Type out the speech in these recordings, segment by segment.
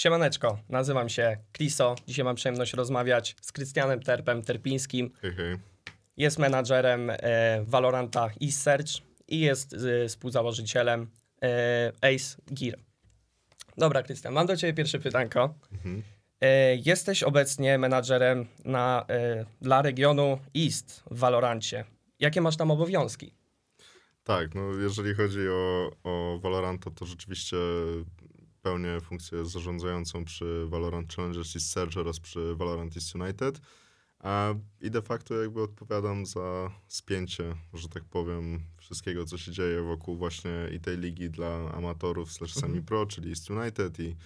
Siemaneczko, nazywam się Kliso. Dzisiaj mam przyjemność rozmawiać z Krystianem Terpem Terpińskim. Jest menadżerem e, Valoranta Search i jest e, współzałożycielem e, Ace Gear. Dobra, Krystian, mam do ciebie pierwsze pytanko. Mhm. E, jesteś obecnie menadżerem na, e, dla regionu East w Valorancie. Jakie masz tam obowiązki? Tak, no jeżeli chodzi o, o Valoranta, to rzeczywiście pełnię funkcję zarządzającą przy Valorant Challengers East Surge oraz przy Valorant East United. I de facto jakby odpowiadam za spięcie, że tak powiem, wszystkiego, co się dzieje wokół właśnie i tej ligi dla amatorów slash semi-pro, mhm. czyli East United i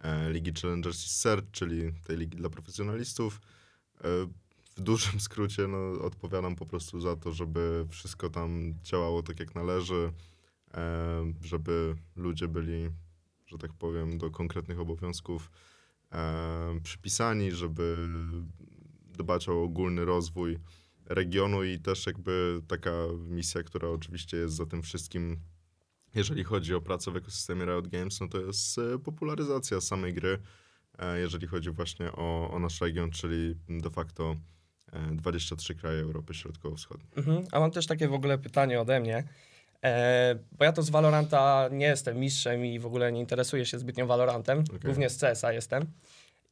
e, Ligi Challengers East Surge, czyli tej ligi dla profesjonalistów. E, w dużym skrócie no, odpowiadam po prostu za to, żeby wszystko tam działało tak jak należy, e, żeby ludzie byli że tak powiem, do konkretnych obowiązków e, przypisani, żeby dbać o ogólny rozwój regionu i też jakby taka misja, która oczywiście jest za tym wszystkim, jeżeli chodzi o pracę w ekosystemie Riot Games, no to jest e, popularyzacja samej gry, e, jeżeli chodzi właśnie o, o nasz region, czyli de facto 23 e, kraje Europy Środkowo-Wschodniej. Mhm. A mam też takie w ogóle pytanie ode mnie E, bo ja to z Valoranta nie jestem mistrzem i w ogóle nie interesuję się zbytnio Valorantem. Okay. Głównie z CSa jestem.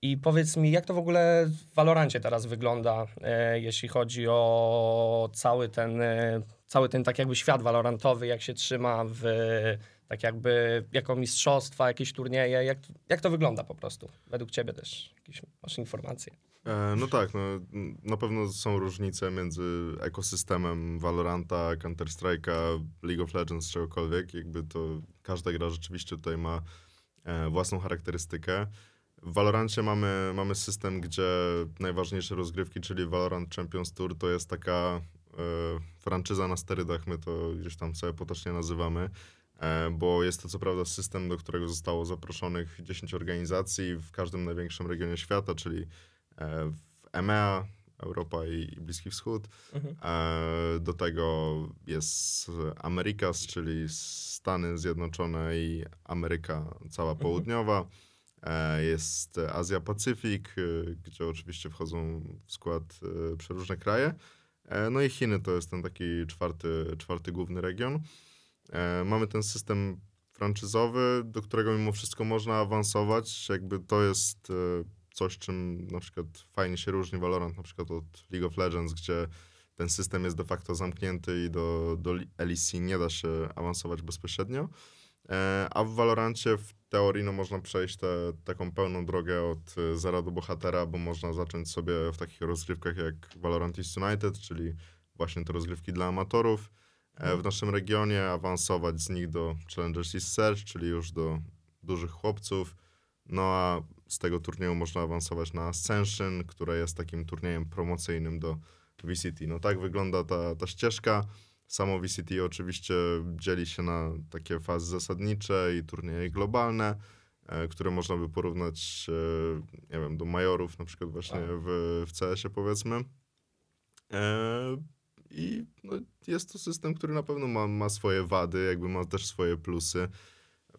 I powiedz mi, jak to w ogóle w Valorancie teraz wygląda, e, jeśli chodzi o cały ten, e, cały ten tak jakby świat Valorantowy, jak się trzyma w tak jakby jako mistrzostwa, jakieś turnieje, jak, jak to wygląda po prostu? Według ciebie też jakieś masz informacje? E, no tak, no, na pewno są różnice między ekosystemem Valoranta, Counter-Strike'a, League of Legends, czegokolwiek. Jakby to każda gra rzeczywiście tutaj ma e, własną charakterystykę. W Valorancie mamy, mamy system, gdzie najważniejsze rozgrywki, czyli Valorant Champions Tour, to jest taka e, franczyza na sterydach, my to gdzieś tam sobie potocznie nazywamy, e, bo jest to co prawda system, do którego zostało zaproszonych 10 organizacji w każdym największym regionie świata, czyli E, w EMEA, Europa i Bliski Wschód. Mhm. E, do tego jest Amerykas, czyli Stany Zjednoczone i Ameryka cała mhm. południowa. E, jest Azja Pacyfik, y, gdzie oczywiście wchodzą w skład y, przeróżne kraje. No i Chiny to jest ten taki czwarty, czwarty główny region. Mamy ten system franczyzowy, do którego mimo wszystko można awansować. Jakby to jest y, coś, czym na przykład fajnie się różni Valorant na przykład od League of Legends, gdzie ten system jest de facto zamknięty i do, do LEC nie da się awansować bezpośrednio. E, a w Valorancie w teorii no, można przejść te, taką pełną drogę od e, zera do bohatera, bo można zacząć sobie w takich rozgrywkach jak Valorant East United, czyli właśnie te rozgrywki dla amatorów e, w mhm. naszym regionie, awansować z nich do Challengers East Search, czyli już do dużych chłopców, no a z tego turnieju można awansować na Ascension, które jest takim turniejem promocyjnym do VCT. No tak wygląda ta, ta ścieżka. Samo VCT oczywiście dzieli się na takie fazy zasadnicze i turnieje globalne, e, które można by porównać, e, nie wiem, do majorów na przykład właśnie tak. w, w CS-ie powiedzmy. E, I no, jest to system, który na pewno ma, ma swoje wady, jakby ma też swoje plusy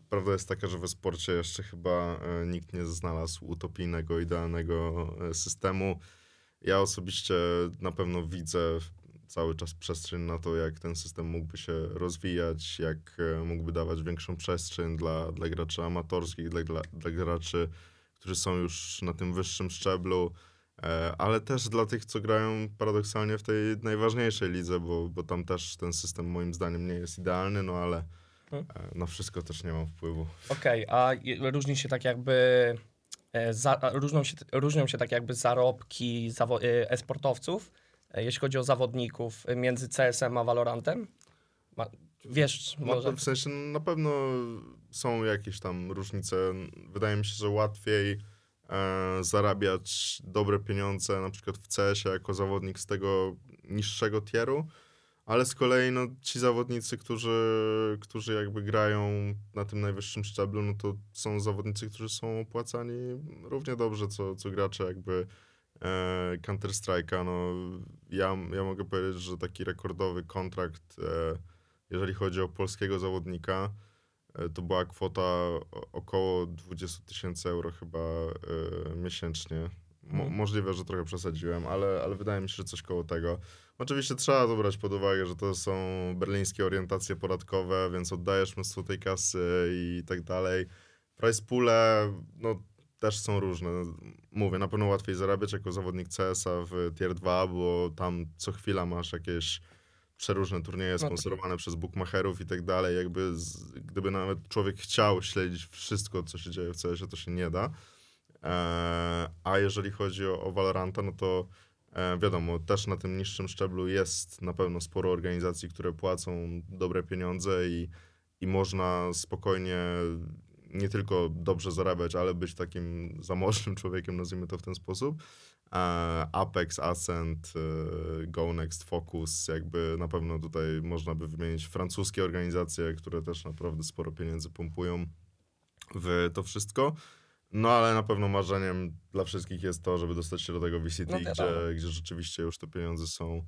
prawda jest taka, że we sporcie jeszcze chyba e, nikt nie znalazł utopijnego, idealnego e, systemu. Ja osobiście na pewno widzę cały czas przestrzeń na to, jak ten system mógłby się rozwijać, jak e, mógłby dawać większą przestrzeń dla, dla graczy amatorskich, dla, dla, graczy, którzy są już na tym wyższym szczeblu ale też dla tych, co grają paradoksalnie w tej najważniejszej lidze, bo, bo tam też ten system moim zdaniem nie jest idealny, no ale Hmm? E, na no wszystko też nie mam wpływu. Okej, okay, a różni się tak jakby. E, za, różnią, się, różnią się tak jakby zarobki e, e-sportowców, jeśli chodzi o zawodników, między CS-em a Valorantem? Ma, wiesz, no, może... W sensie no, na pewno są jakieś tam różnice. Wydaje mi się, że łatwiej e, zarabiać dobre pieniądze na przykład w CS-ie jako zawodnik z tego niższego tieru, ale z kolei no, ci zawodnicy, którzy, którzy jakby grają na tym najwyższym szczeblu, no to są zawodnicy, którzy są opłacani równie dobrze, co, co gracze jakby e, Counter-Strike'a. No, ja, ja mogę powiedzieć, że taki rekordowy kontrakt, e, jeżeli chodzi o polskiego zawodnika, e, to była kwota około 20 tysięcy euro chyba e, miesięcznie Mo mhm. możliwe, że trochę przesadziłem, ale, ale wydaje mi się, że coś koło tego. Oczywiście trzeba brać pod uwagę, że to są berlińskie orientacje podatkowe, więc oddajesz mnóstwo tej kasy i tak dalej. Price poole, no też są różne. Mówię, na pewno łatwiej zarabiać jako zawodnik CS-a w Tier 2, bo tam co chwila masz jakieś przeróżne turnieje sponsorowane no tak. przez bookmacherów i tak dalej. Jakby z, gdyby nawet człowiek chciał śledzić wszystko, co się dzieje w CS-ie, to się nie da. E, a jeżeli chodzi o, o Valoranta, no to e, wiadomo, też na tym niższym szczeblu jest na pewno sporo organizacji, które płacą dobre pieniądze i, i można spokojnie nie tylko dobrze zarabiać, ale być takim zamożnym człowiekiem, nazwijmy to w ten sposób. E, Apex, Ascent, GoNext, Focus, jakby na pewno tutaj można by wymienić francuskie organizacje, które też naprawdę sporo pieniędzy pompują w to wszystko. No ale na pewno marzeniem dla wszystkich jest to, żeby dostać się do tego VCT, no, gdzie, gdzie rzeczywiście już te pieniądze są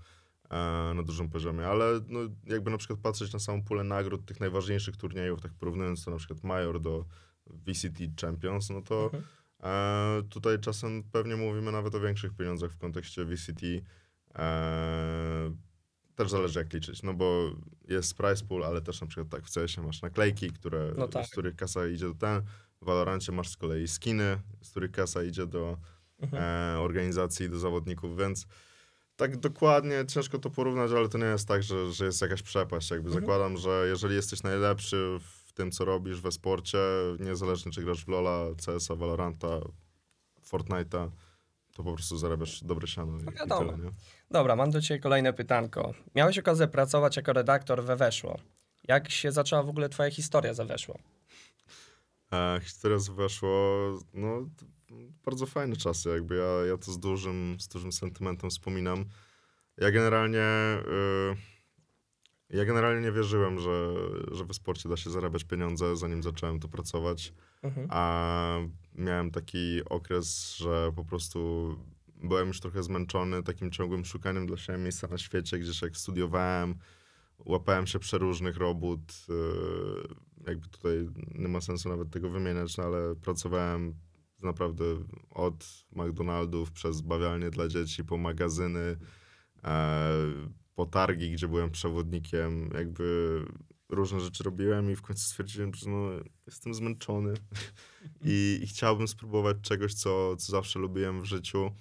e, na dużym poziomie. Ale no, jakby na przykład patrzeć na samą pulę nagród tych najważniejszych turniejów, tak porównując to na przykład Major do VCT Champions, no to mhm. e, tutaj czasem pewnie mówimy nawet o większych pieniądzach w kontekście VCT. E, też zależy jak liczyć, no bo jest price pool, ale też na przykład tak w się masz naklejki, które, no tak. z których kasa idzie do ten, w Valorancie masz z kolei skiny, z których kasa idzie do mhm. e, organizacji, do zawodników, więc tak dokładnie ciężko to porównać, ale to nie jest tak, że, że jest jakaś przepaść. Jakby mhm. zakładam, że jeżeli jesteś najlepszy w tym, co robisz we sporcie, niezależnie czy grasz w Lola, CS-a, Valoranta, Fortnite'a, to po prostu zarabiasz dobre siano i, ja no i dobra. dobra, mam do ciebie kolejne pytanko. Miałeś okazję pracować jako redaktor we Weszło. Jak się zaczęła w ogóle twoja historia za Weszło? E, teraz weszło, no bardzo fajne czasy, jakby ja, ja to z dużym, z dużym sentymentem wspominam. Ja generalnie, yy, ja generalnie nie wierzyłem, że, że w sporcie da się zarabiać pieniądze, zanim zacząłem tu pracować. Mhm. A miałem taki okres, że po prostu byłem już trochę zmęczony takim ciągłym szukaniem dla siebie miejsca na świecie, gdzieś jak studiowałem, łapałem się przeróżnych robót. Yy, jakby tutaj nie ma sensu nawet tego wymieniać, no ale pracowałem naprawdę od McDonaldów przez bawialnie dla dzieci po magazyny, e, po targi, gdzie byłem przewodnikiem, jakby różne rzeczy robiłem i w końcu stwierdziłem, że no, jestem zmęczony i, i chciałbym spróbować czegoś, co, co zawsze lubiłem w życiu.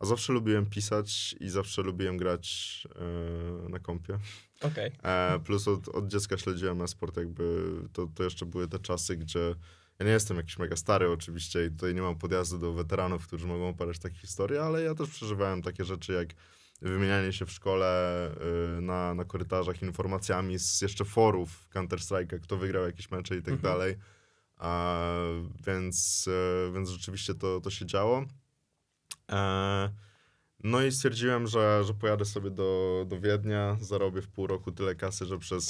A zawsze lubiłem pisać i zawsze lubiłem grać e, na kompie. Okay. E, plus od, od dziecka śledziłem e-sport, jakby to, to jeszcze były te czasy, gdzie ja nie jestem jakiś mega stary oczywiście i tutaj nie mam podjazdu do weteranów, którzy mogą opowiadać takie historie, ale ja też przeżywałem takie rzeczy jak wymienianie się w szkole y, na, na korytarzach informacjami z jeszcze forów Counter-Strike'a, kto wygrał jakieś mecze i tak mhm. dalej. A, więc, y, więc rzeczywiście to, to się działo. E, no i stwierdziłem, że, że pojadę sobie do, do Wiednia, zarobię w pół roku tyle kasy, że przez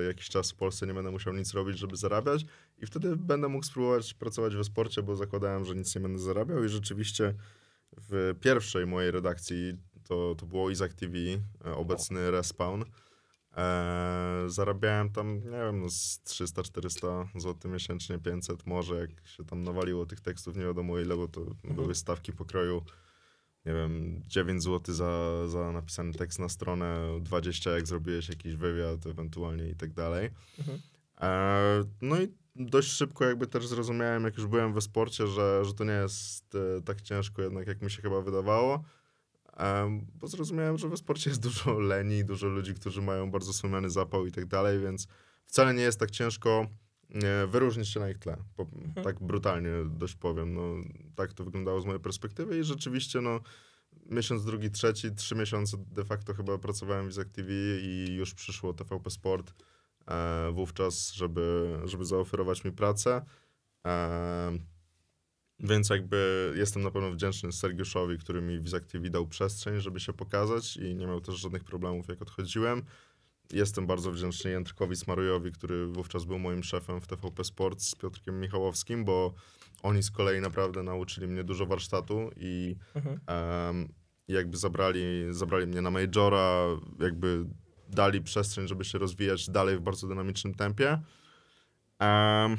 e, jakiś czas w Polsce nie będę musiał nic robić, żeby zarabiać i wtedy będę mógł spróbować pracować we sporcie, bo zakładałem, że nic nie będę zarabiał i rzeczywiście w pierwszej mojej redakcji to, to było Izak TV, e, obecny Respawn. Eee, zarabiałem tam, nie wiem, no z 300-400 zł miesięcznie, 500 może, jak się tam nawaliło tych tekstów, nie wiadomo ile, bo to mhm. były stawki pokroju, nie wiem, 9 zł za, za napisany tekst na stronę, 20 jak zrobiłeś jakiś wywiad ewentualnie i tak dalej. Mhm. Eee, no i dość szybko jakby też zrozumiałem, jak już byłem we sporcie, że, że to nie jest e, tak ciężko jednak, jak mi się chyba wydawało bo zrozumiałem, że we sporcie jest dużo leni, dużo ludzi, którzy mają bardzo słomiany zapał i tak dalej, więc wcale nie jest tak ciężko e, wyróżnić się na ich tle. Po, mhm. Tak brutalnie dość powiem. No, tak to wyglądało z mojej perspektywy i rzeczywiście no, miesiąc, drugi, trzeci, trzy miesiące de facto chyba pracowałem w Izak TV i już przyszło TVP Sport e, wówczas, żeby, żeby zaoferować mi pracę. E, więc jakby jestem na pewno wdzięczny Sergiuszowi, który mi w Zaktywi dał przestrzeń, żeby się pokazać i nie miał też żadnych problemów, jak odchodziłem. Jestem bardzo wdzięczny Jędrkowi Smarujowi, który wówczas był moim szefem w TVP Sport z Piotrkiem Michałowskim, bo oni z kolei naprawdę nauczyli mnie dużo warsztatu i mhm. um, jakby zabrali, zabrali mnie na majora, jakby dali przestrzeń, żeby się rozwijać dalej w bardzo dynamicznym tempie. Um,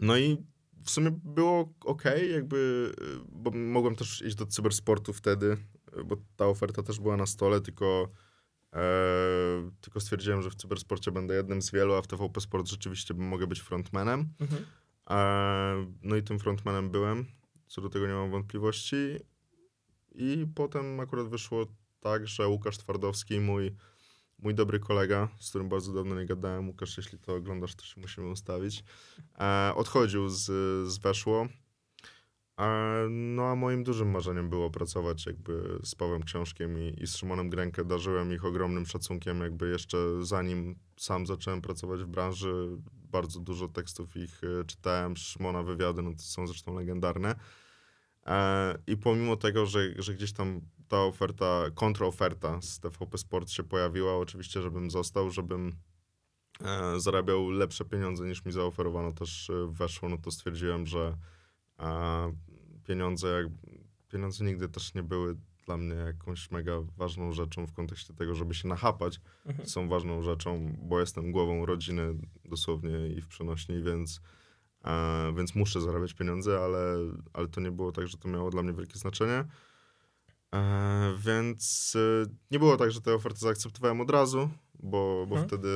no i w sumie było ok, jakby, bo mogłem też iść do cybersportu wtedy, bo ta oferta też była na stole, tylko, e, tylko stwierdziłem, że w cybersporcie będę jednym z wielu, a w TVP Sport rzeczywiście mogę być frontmanem. Mhm. E, no i tym frontmanem byłem, co do tego nie mam wątpliwości. I potem akurat wyszło tak, że Łukasz Twardowski, mój mój dobry kolega, z którym bardzo dawno nie gadałem, Łukasz, jeśli to oglądasz, to się musimy ustawić, e, odchodził z, z Weszło. E, no a moim dużym marzeniem było pracować jakby z Pawłem Książkiem i, i z Szymonem Grękę. Darzyłem ich ogromnym szacunkiem jakby jeszcze zanim sam zacząłem pracować w branży. Bardzo dużo tekstów ich e, czytałem, Szymona wywiady, no to są zresztą legendarne. E, I pomimo tego, że, że gdzieś tam ta oferta, kontroferta z TVP Sport się pojawiła. Oczywiście, żebym został, żebym e, zarabiał lepsze pieniądze niż mi zaoferowano, też weszło, no to stwierdziłem, że e, pieniądze, jak, pieniądze nigdy też nie były dla mnie jakąś mega ważną rzeczą w kontekście tego, żeby się nachapać. Mhm. Są ważną rzeczą, bo jestem głową rodziny dosłownie i w przenośni, więc, e, więc muszę zarabiać pieniądze, ale, ale to nie było tak, że to miało dla mnie wielkie znaczenie. Eee, więc e, nie było tak, że te oferty zaakceptowałem od razu, bo, bo hmm. wtedy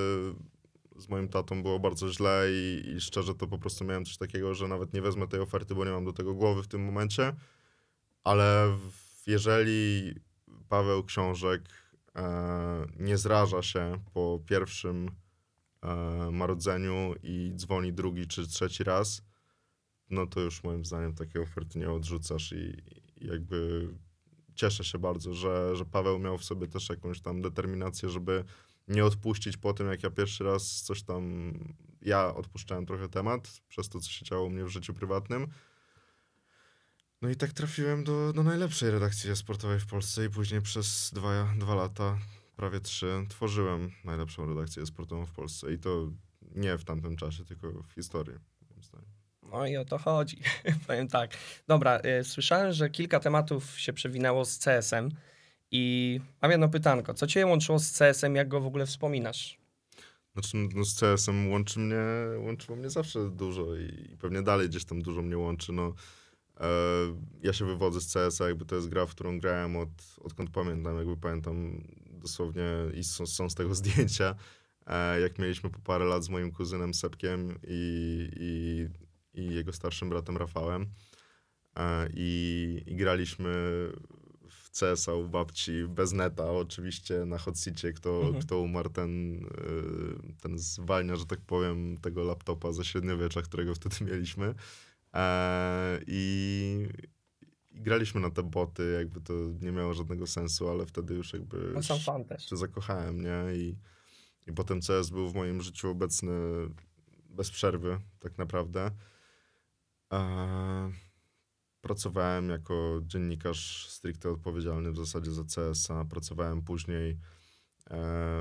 z moim tatą było bardzo źle i, i, szczerze to po prostu miałem coś takiego, że nawet nie wezmę tej oferty, bo nie mam do tego głowy w tym momencie. Ale jeżeli Paweł Książek e, nie zraża się po pierwszym e, marodzeniu i dzwoni drugi czy trzeci raz, no to już moim zdaniem takiej oferty nie odrzucasz i, i jakby cieszę się bardzo, że, że Paweł miał w sobie też jakąś tam determinację, żeby nie odpuścić po tym, jak ja pierwszy raz coś tam. Ja odpuszczałem trochę temat przez to, co się działo u mnie w życiu prywatnym. No i tak trafiłem do, do najlepszej redakcji sportowej w Polsce i później przez dwa, dwa lata, prawie trzy, tworzyłem najlepszą redakcję sportową w Polsce. I to nie w tamtym czasie, tylko w historii, moim zdaniem. No i o to chodzi. Powiem tak. Dobra, e, słyszałem, że kilka tematów się przewinęło z CS-em i mam jedno pytanko. Co cię łączyło z CS-em, jak go w ogóle wspominasz? Znaczy, no, no z CS-em łączy mnie, łączyło mnie zawsze dużo i, i pewnie dalej gdzieś tam dużo mnie łączy. No, e, ja się wywodzę z CS-a, jakby to jest gra, w którą grałem od, odkąd pamiętam, jakby pamiętam dosłownie i są, są z tego zdjęcia, e, jak mieliśmy po parę lat z moim kuzynem Sepkiem i, i i jego starszym bratem Rafałem. E, I, i graliśmy w CSA u babci, bez neta oczywiście, na hot seatie, kto, mhm. kto umarł, ten, e, ten zwalnia, że tak powiem, tego laptopa ze średniowiecza, którego wtedy mieliśmy. E, I, i graliśmy na te boty, jakby to nie miało żadnego sensu, ale wtedy już jakby no, sam fan też. się zakochałem, nie? I, I potem CS był w moim życiu obecny bez przerwy, tak naprawdę. E, pracowałem jako dziennikarz stricte odpowiedzialny w zasadzie za CS-a. Pracowałem później, e,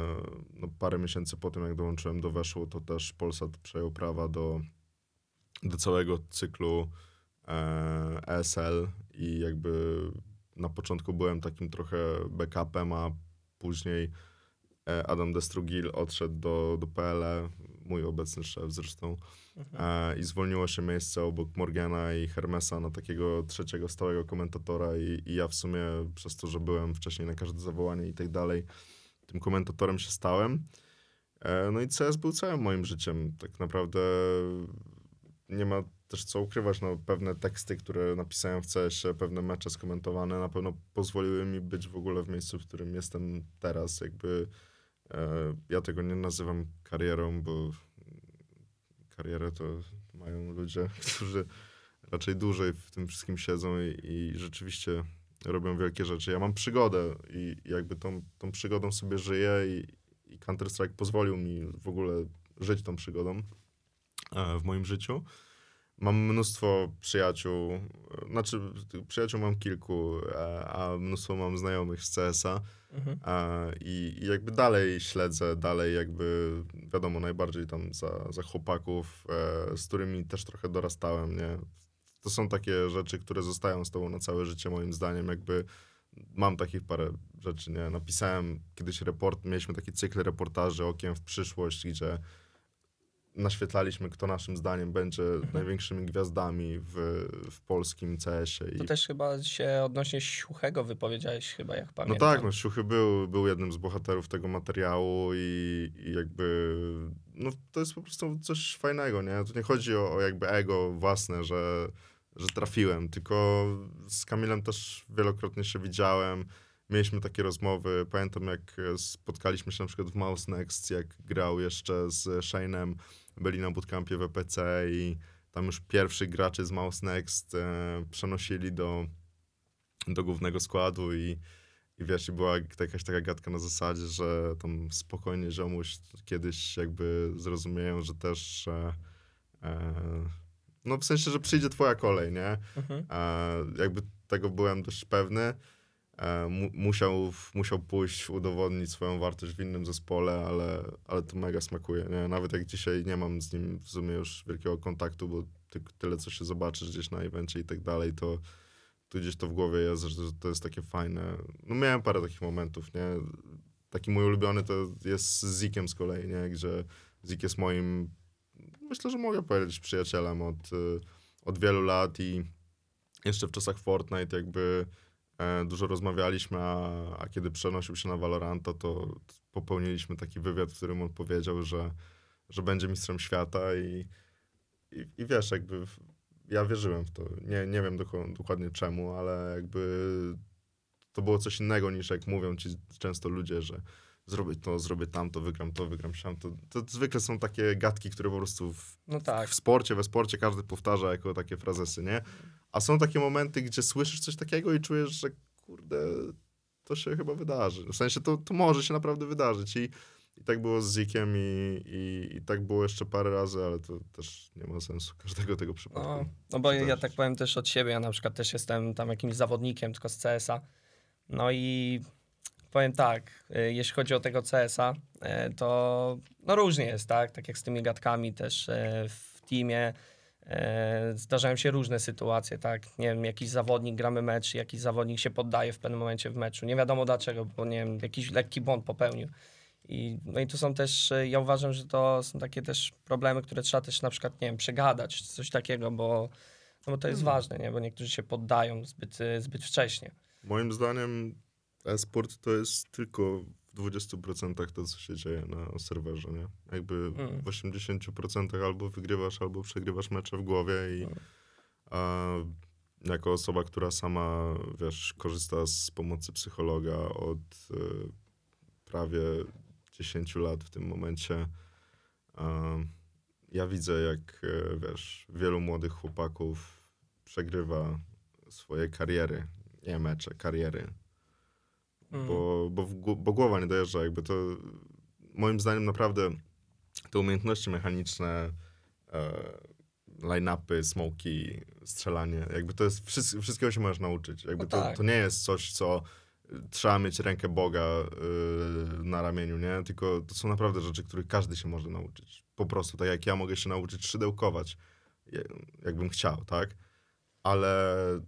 no parę miesięcy po tym, jak dołączyłem do Weszło, to też Polsat przejął prawa do, do całego cyklu ESL e i jakby na początku byłem takim trochę backupem, a później Adam Destrugil odszedł do, do PLE, mój obecny szef zresztą. Mhm. E, I zwolniło się miejsce obok Morgana i Hermesa na takiego trzeciego stałego komentatora i, i ja w sumie przez to, że byłem wcześniej na każde zawołanie i tak dalej, tym komentatorem się stałem. E, no i CS był całym moim życiem. Tak naprawdę nie ma też co ukrywać. No, pewne teksty, które napisałem w cs pewne mecze skomentowane na pewno pozwoliły mi być w ogóle w miejscu, w którym jestem teraz. Jakby E, ja tego nie nazywam karierą, bo karierę to mają ludzie, którzy raczej dłużej w tym wszystkim siedzą i, i rzeczywiście robią wielkie rzeczy. Ja mam przygodę i jakby tą, tą przygodą sobie żyję i, i Counter-Strike pozwolił mi w ogóle żyć tą przygodą e, w moim życiu. Mam mnóstwo przyjaciół, znaczy przyjaciół mam kilku, e, a mnóstwo mam znajomych z CS-a mhm. I, i, jakby dalej śledzę, dalej jakby wiadomo, najbardziej tam za, za chłopaków, e, z którymi też trochę dorastałem, nie? To są takie rzeczy, które zostają z tobą na całe życie moim zdaniem, jakby mam takich parę rzeczy, nie? Napisałem kiedyś report, mieliśmy taki cykl reportaży Okiem w przyszłość, gdzie naświetlaliśmy, kto naszym zdaniem będzie mhm. największymi gwiazdami w, w polskim CS-ie. I... To też chyba się odnośnie Siuchego wypowiedziałeś chyba, jak no pamiętam. No tak, no Siuchy był, był jednym z bohaterów tego materiału i, i jakby no to jest po prostu coś fajnego, nie? Tu nie chodzi o, o jakby ego własne, że, że trafiłem, tylko z Kamilem też wielokrotnie się widziałem, mieliśmy takie rozmowy. Pamiętam, jak spotkaliśmy się na przykład w Mouse Next, jak grał jeszcze z Shane'em byli na bootcampie w EPC i tam już pierwszych graczy z Mouse Next e, przenosili do, do głównego składu i, i wiesz, i była jakaś taka gadka na zasadzie, że tam spokojnie ziomuś kiedyś jakby zrozumieją, że też e, e, no w sensie, że przyjdzie twoja kolej, nie? Mhm. jakby tego byłem dość pewny. E, mu, musiał, musiał pójść, udowodnić swoją wartość w innym zespole, ale, ale to mega smakuje. Nie? Nawet jak dzisiaj nie mam z nim w sumie już wielkiego kontaktu, bo tyle co się zobaczysz gdzieś na evencie i tak dalej, to, tu gdzieś to w głowie jest, że to jest takie fajne. No miałem parę takich momentów, nie? Taki mój ulubiony to jest z Zikiem z kolei, nie? Gdzie Zik jest moim, myślę, że mogę powiedzieć przyjacielem od, e, od wielu lat i jeszcze w czasach Fortnite jakby E, dużo rozmawialiśmy, a, a, kiedy przenosił się na Valoranta, to popełniliśmy taki wywiad, w którym on powiedział, że, że będzie mistrzem świata i, i, i wiesz, jakby w, ja wierzyłem w to. Nie, nie wiem doko, dokładnie czemu, ale jakby to było coś innego niż jak mówią ci często ludzie, że zrobię to, zrobię tamto, wygram to, wygram się To, to zwykle są takie gadki, które po prostu w, no tak. w sporcie, we sporcie każdy powtarza jako takie frazesy, nie? A są takie momenty, gdzie słyszysz coś takiego i czujesz, że kurde, to się chyba wydarzy. W sensie to, to może się naprawdę wydarzyć. I, i tak było z Zikiem i, i, i, tak było jeszcze parę razy, ale to też nie ma sensu każdego tego przypadku. No, no bo ja tak powiem też od siebie. Ja na przykład też jestem tam jakimś zawodnikiem, tylko z CS-a. No i powiem tak, y, jeśli chodzi o tego CS-a, y, to no różnie jest, tak? Tak jak z tymi gadkami też y, w teamie E, zdarzają się różne sytuacje, tak? Nie wiem, jakiś zawodnik, gramy mecz, jakiś zawodnik się poddaje w pewnym momencie w meczu. Nie wiadomo dlaczego, bo nie wiem, jakiś lekki błąd popełnił. I, no i tu są też, e, ja uważam, że to są takie też problemy, które trzeba też na przykład, nie wiem, przegadać, czy coś takiego, bo, no bo to jest hmm. ważne, nie? Bo niektórzy się poddają zbyt, e, zbyt wcześnie. Moim zdaniem e-sport to jest tylko w 20% to, co się dzieje na serwerze, nie? Jakby hmm. w 80% albo wygrywasz, albo przegrywasz mecze w głowie i hmm. a, jako osoba, która sama, wiesz, korzysta z pomocy psychologa od y, prawie 10 lat w tym momencie, a, ja widzę, jak, y, wiesz, wielu młodych chłopaków przegrywa swoje kariery, nie mecze, kariery mm. bo, bo, bo głowa nie dojeżdża. Jakby to moim zdaniem naprawdę te umiejętności mechaniczne, e, line-upy, smoki, strzelanie, jakby to jest, wszystko, wszystkiego się możesz nauczyć. Jakby no to, tak. to nie jest coś, co e, trzeba mieć rękę Boga e, na ramieniu, nie? Tylko to są naprawdę rzeczy, których każdy się może nauczyć. Po prostu, tak jak ja mogę się nauczyć szydełkować, jakbym chciał, tak? ale,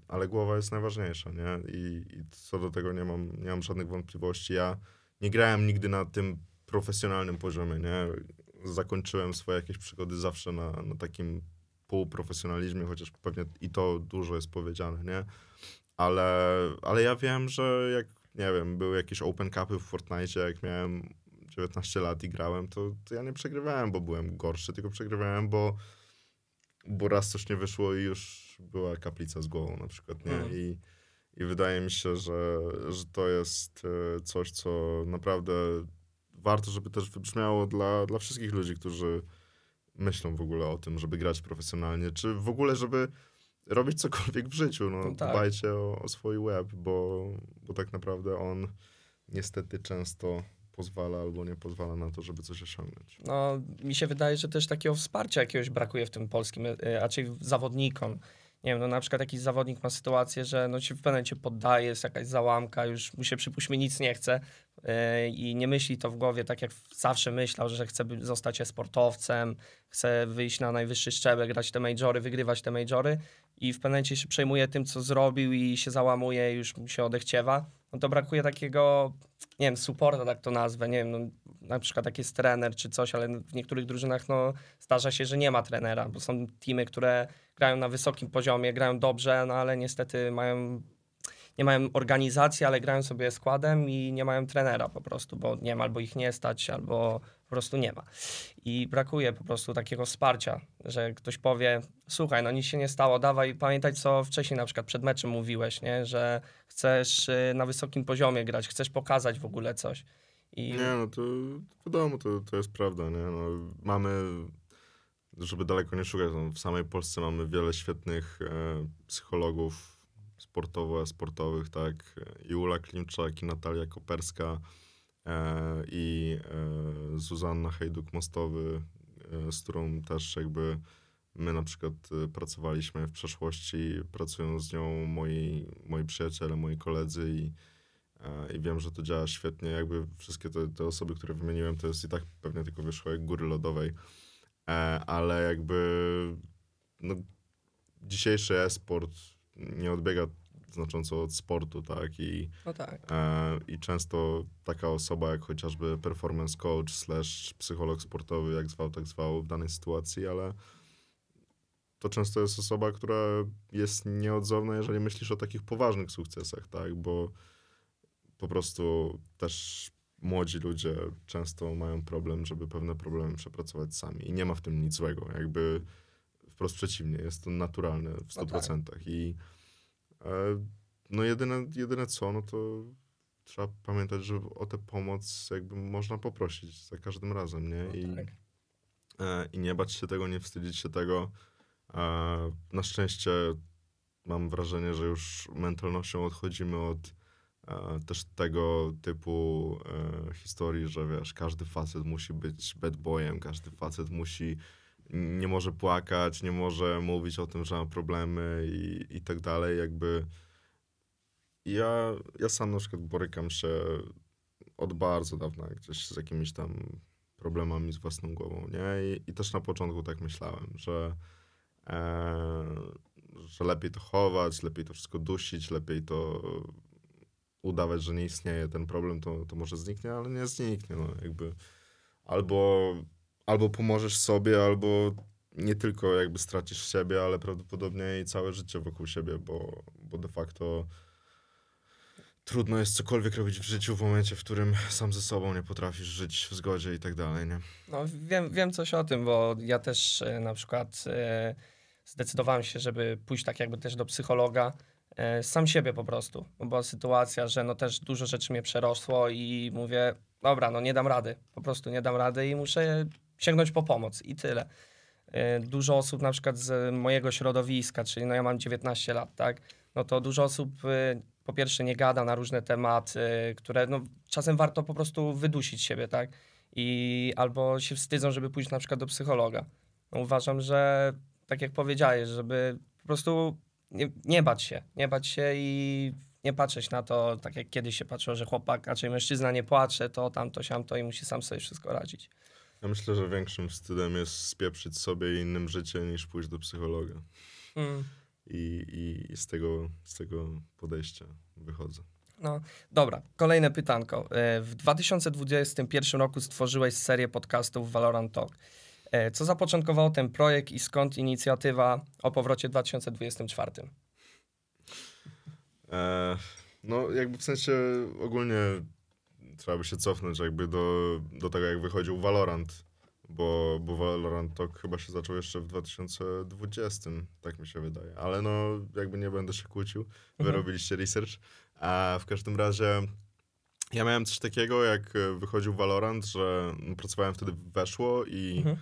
ale głowa jest najważniejsza, nie? I, I, co do tego nie mam, nie mam żadnych wątpliwości. Ja nie grałem nigdy na tym profesjonalnym poziomie, nie? Zakończyłem swoje jakieś przygody zawsze na, na takim półprofesjonalizmie, chociaż pewnie i to dużo jest powiedziane, nie? Ale, ale ja wiem, że jak, nie wiem, były jakieś open cupy w Fortnite, jak miałem 19 lat i grałem, to, to ja nie przegrywałem, bo byłem gorszy, tylko przegrywałem, bo, bo raz coś nie wyszło i już była kaplica z głową na przykład, nie? Mhm. I, I wydaje mi się, że, że to jest e, coś, co naprawdę warto, żeby też wybrzmiało dla, dla wszystkich ludzi, którzy myślą w ogóle o tym, żeby grać profesjonalnie, czy w ogóle, żeby robić cokolwiek w życiu. No, no tak. Dbajcie o, o swój web, bo, bo tak naprawdę on niestety często pozwala albo nie pozwala na to, żeby coś osiągnąć. No, mi się wydaje, że też takiego wsparcia jakiegoś brakuje w tym polskim, raczej e, zawodnikom nie wiem, no na przykład jakiś zawodnik ma sytuację, że no się w pewnym momencie poddaje, jest jakaś załamka, już mu się przypuśćmy nic nie chce yy, i nie myśli to w głowie tak jak zawsze myślał, że chce zostać sportowcem, chce wyjść na najwyższy szczebel, grać te majory, wygrywać te majory i w pewnym momencie się przejmuje tym, co zrobił i się załamuje, już mu się odechciewa, no to brakuje takiego nie wiem, supporta, tak to nazwę, nie wiem, no, na przykład jak jest trener czy coś, ale w niektórych drużynach no, zdarza się, że nie ma trenera, bo są teamy, które grają na wysokim poziomie, grają dobrze, no ale niestety mają, nie mają organizacji, ale grają sobie składem i nie mają trenera po prostu, bo nie ma, albo ich nie stać, albo po prostu nie ma. I brakuje po prostu takiego wsparcia, że ktoś powie, słuchaj, no nic się nie stało, dawaj, pamiętaj co wcześniej na przykład przed meczem mówiłeś, nie? że chcesz y, na wysokim poziomie grać, chcesz pokazać w ogóle coś. I... Nie, no to wiadomo, to, to jest prawda, nie? No, mamy, żeby daleko nie szukać, no, w samej Polsce mamy wiele świetnych e, psychologów sportowo-sportowych, tak? E, I Ula Klimczak, i Natalia Koperska, E, i e, Zuzanna Hejduk-Mostowy, e, z którą też jakby my na przykład pracowaliśmy w przeszłości, pracują z nią moi, moi przyjaciele, moi koledzy i, i wiem, że to działa świetnie. Jakby wszystkie te, te osoby, które wymieniłem, to jest i tak pewnie tylko wierzchołek góry lodowej, ale jakby no, dzisiejszy e-sport nie odbiega znacząco od sportu, tak? I, no tak. E, I często taka osoba jak chociażby performance coach slash psycholog sportowy, jak zwał, tak zwał w danej sytuacji, ale to często jest osoba, która jest nieodzowna, jeżeli myślisz o takich poważnych sukcesach, tak? Bo po prostu też młodzi ludzie często mają problem, żeby pewne problemy przepracować sami. I nie ma w tym nic złego. Jakby wprost przeciwnie, jest to naturalne w 100%. No tak. I E, no jedyne, jedyne co, no to trzeba pamiętać, że o tę pomoc jakby można poprosić za każdym razem, nie? No I, tak. E, I nie bać się tego, nie wstydzić się tego. E, na szczęście mam wrażenie, że już mentalnością odchodzimy od też tego typu historii, że wiesz, każdy facet musi być bad boyem, każdy facet musi nie może płakać, nie może mówić o tym, że ma problemy i, i tak dalej. Jakby ja, ja sam na przykład borykam się od bardzo dawna gdzieś z jakimiś tam problemami z własną głową, nie? I, i też na początku tak myślałem, że, e, że lepiej to chować, lepiej to wszystko dusić, lepiej to udawać, że nie istnieje ten problem, to, to może zniknie, ale nie zniknie, no jakby. Albo albo pomożesz sobie, albo nie tylko jakby stracisz siebie, ale prawdopodobnie i całe życie wokół siebie, bo, bo de facto trudno jest cokolwiek robić w życiu w momencie, w którym sam ze sobą nie potrafisz żyć w zgodzie i tak dalej, nie? No wiem, wiem coś o tym, bo ja też e, na przykład e, zdecydowałem się, żeby pójść tak jakby też do psychologa, e, sam siebie po prostu, bo była sytuacja, że no też dużo rzeczy mnie przerosło i mówię, dobra, no nie dam rady, po prostu nie dam rady i muszę sięgnąć po pomoc i tyle. E, dużo osób na przykład z mojego środowiska, czyli no ja mam 19 lat, tak, no to dużo osób e, po pierwsze nie gada na różne tematy, e, które no, czasem warto po prostu wydusić siebie, tak, i albo się wstydzą, żeby pójść na przykład do psychologa. No, uważam, że tak jak powiedziałeś, żeby po prostu nie, nie bać się, nie bać się i nie patrzeć na to, tak jak kiedyś się patrzyło, że chłopak, raczej mężczyzna nie płacze, to tam, to to i musi sam sobie wszystko radzić. Ja myślę, że większym wstydem jest spieprzyć sobie i innym życie niż pójść do psychologa. Mm. I, i z, tego, z tego podejścia wychodzę. No, dobra, kolejne pytanko. E, w 2021 roku stworzyłeś serię podcastów Valorant Talk. E, co zapoczątkowało ten projekt i skąd inicjatywa o powrocie w 2024? E, no, jakby w sensie ogólnie trzeba by się cofnąć jakby do, do tego, jak wychodził Valorant, bo, bo Valorant to chyba się zaczął jeszcze w 2020, tak mi się wydaje. Ale no, jakby nie będę się kłócił, wy mhm. robiliście research. A w każdym razie ja miałem coś takiego, jak wychodził Valorant, że no, pracowałem wtedy weszło i, mhm.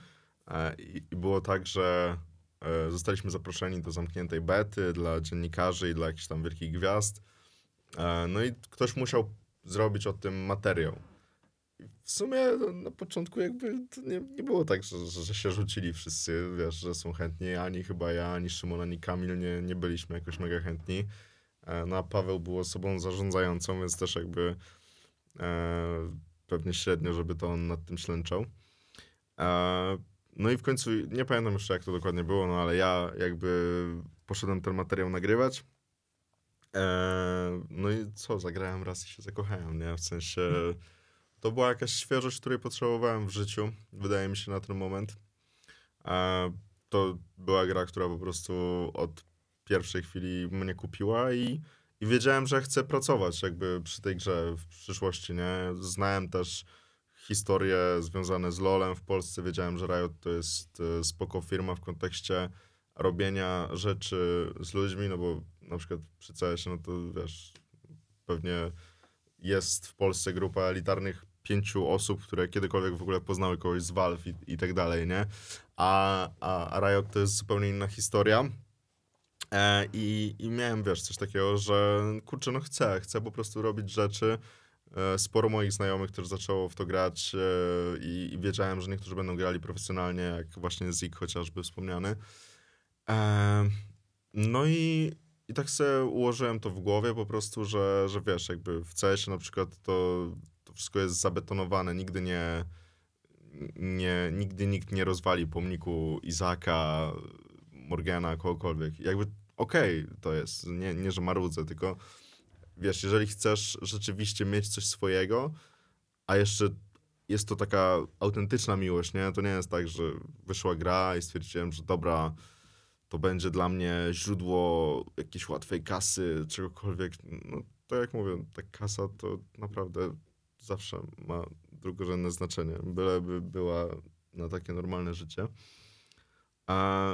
E, i, i było tak, że e, zostaliśmy zaproszeni do zamkniętej bety dla dziennikarzy i dla jakichś tam wielkich gwiazd. E, no i ktoś musiał zrobić o tym materiał. W sumie na początku jakby nie, nie było tak, że, że się rzucili wszyscy, wiesz, że są chętni. Ani chyba ja, ani Szymon, ani Kamil nie, nie byliśmy jakoś mega chętni. E, no a Paweł był osobą zarządzającą, więc też jakby e, pewnie średnio, żeby to on nad tym ślęczał. E, no i w końcu, nie pamiętam jeszcze jak to dokładnie było, no ale ja jakby poszedłem ten materiał nagrywać. E, no i co, zagrałem raz i się zakochałem, nie? W sensie mhm. to była jakaś świeżość, której potrzebowałem w życiu, wydaje mi się na ten moment. E, to była gra, która po prostu od pierwszej chwili mnie kupiła i, i wiedziałem, że chcę pracować jakby przy tej grze w przyszłości, nie? Znałem też historie związane z LoLem w Polsce, wiedziałem, że Riot to jest e, spoko firma w kontekście robienia rzeczy z ludźmi, no bo na przykład przy CS, no to wiesz, pewnie jest w Polsce grupa elitarnych pięciu osób, które kiedykolwiek w ogóle poznały kogoś z Valve i, i tak dalej, nie? A, a, a Riot to jest zupełnie inna historia. E, i, I miałem, wiesz, coś takiego, że kurczę, no chcę, chcę po prostu robić rzeczy. E, sporo moich znajomych też zaczęło w to grać e, i, i, wiedziałem, że niektórzy będą grali profesjonalnie, jak właśnie Zik chociażby wspomniany. E, no i i tak sobie ułożyłem to w głowie po prostu, że, że wiesz, jakby w CS na przykład to, to wszystko jest zabetonowane, nigdy nie, nie, nigdy nikt nie rozwali pomniku Izaka, Morgana, kogokolwiek. Jakby okej okay to jest, nie, nie, że marudzę, tylko wiesz, jeżeli chcesz rzeczywiście mieć coś swojego, a jeszcze jest to taka autentyczna miłość, nie? To nie jest tak, że wyszła gra i stwierdziłem, że dobra, to będzie dla mnie źródło jakiejś łatwej kasy, czegokolwiek. No, to tak jak mówię, ta kasa to naprawdę zawsze ma drugorzędne znaczenie, byleby była na takie normalne życie. A,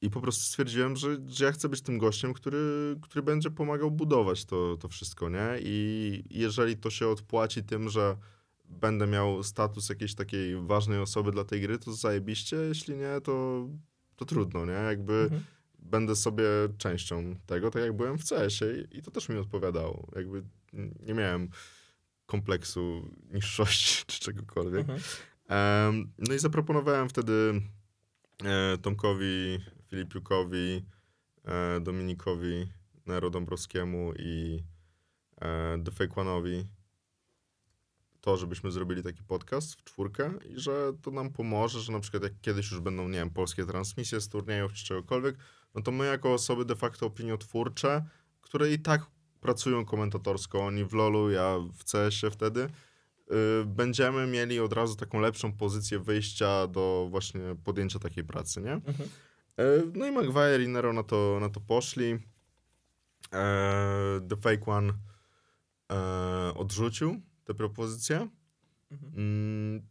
I po prostu stwierdziłem, że, że ja chcę być tym gościem, który, który będzie pomagał budować to, to wszystko, nie? I jeżeli to się odpłaci tym, że będę miał status jakiejś takiej ważnej osoby dla tej gry, to zajebiście, jeśli nie, to to trudno, nie? Jakby mhm. będę sobie częścią tego, tak jak byłem w CS-ie i, i to też mi odpowiadało. Jakby nie miałem kompleksu niższości czy czegokolwiek. Mhm. Um, no i zaproponowałem wtedy e, Tomkowi, Filipiukowi, e, Dominikowi, Nero Dąbrowskiemu i e, The Fake One'owi to, żebyśmy zrobili taki podcast w czwórkę i że to nam pomoże, że na przykład jak kiedyś już będą, nie wiem, polskie transmisje z turniejów czy czegokolwiek, no to my jako osoby de facto opiniotwórcze, które i tak pracują komentatorsko, oni w LoLu, ja w CS-ie wtedy, yy, będziemy mieli od razu taką lepszą pozycję wyjścia do właśnie podjęcia takiej pracy, nie? Mhm. Yy, no i Maguire i Nero na to, na to poszli. Yy, The Fake One e, odrzucił te propozycje. Mhm.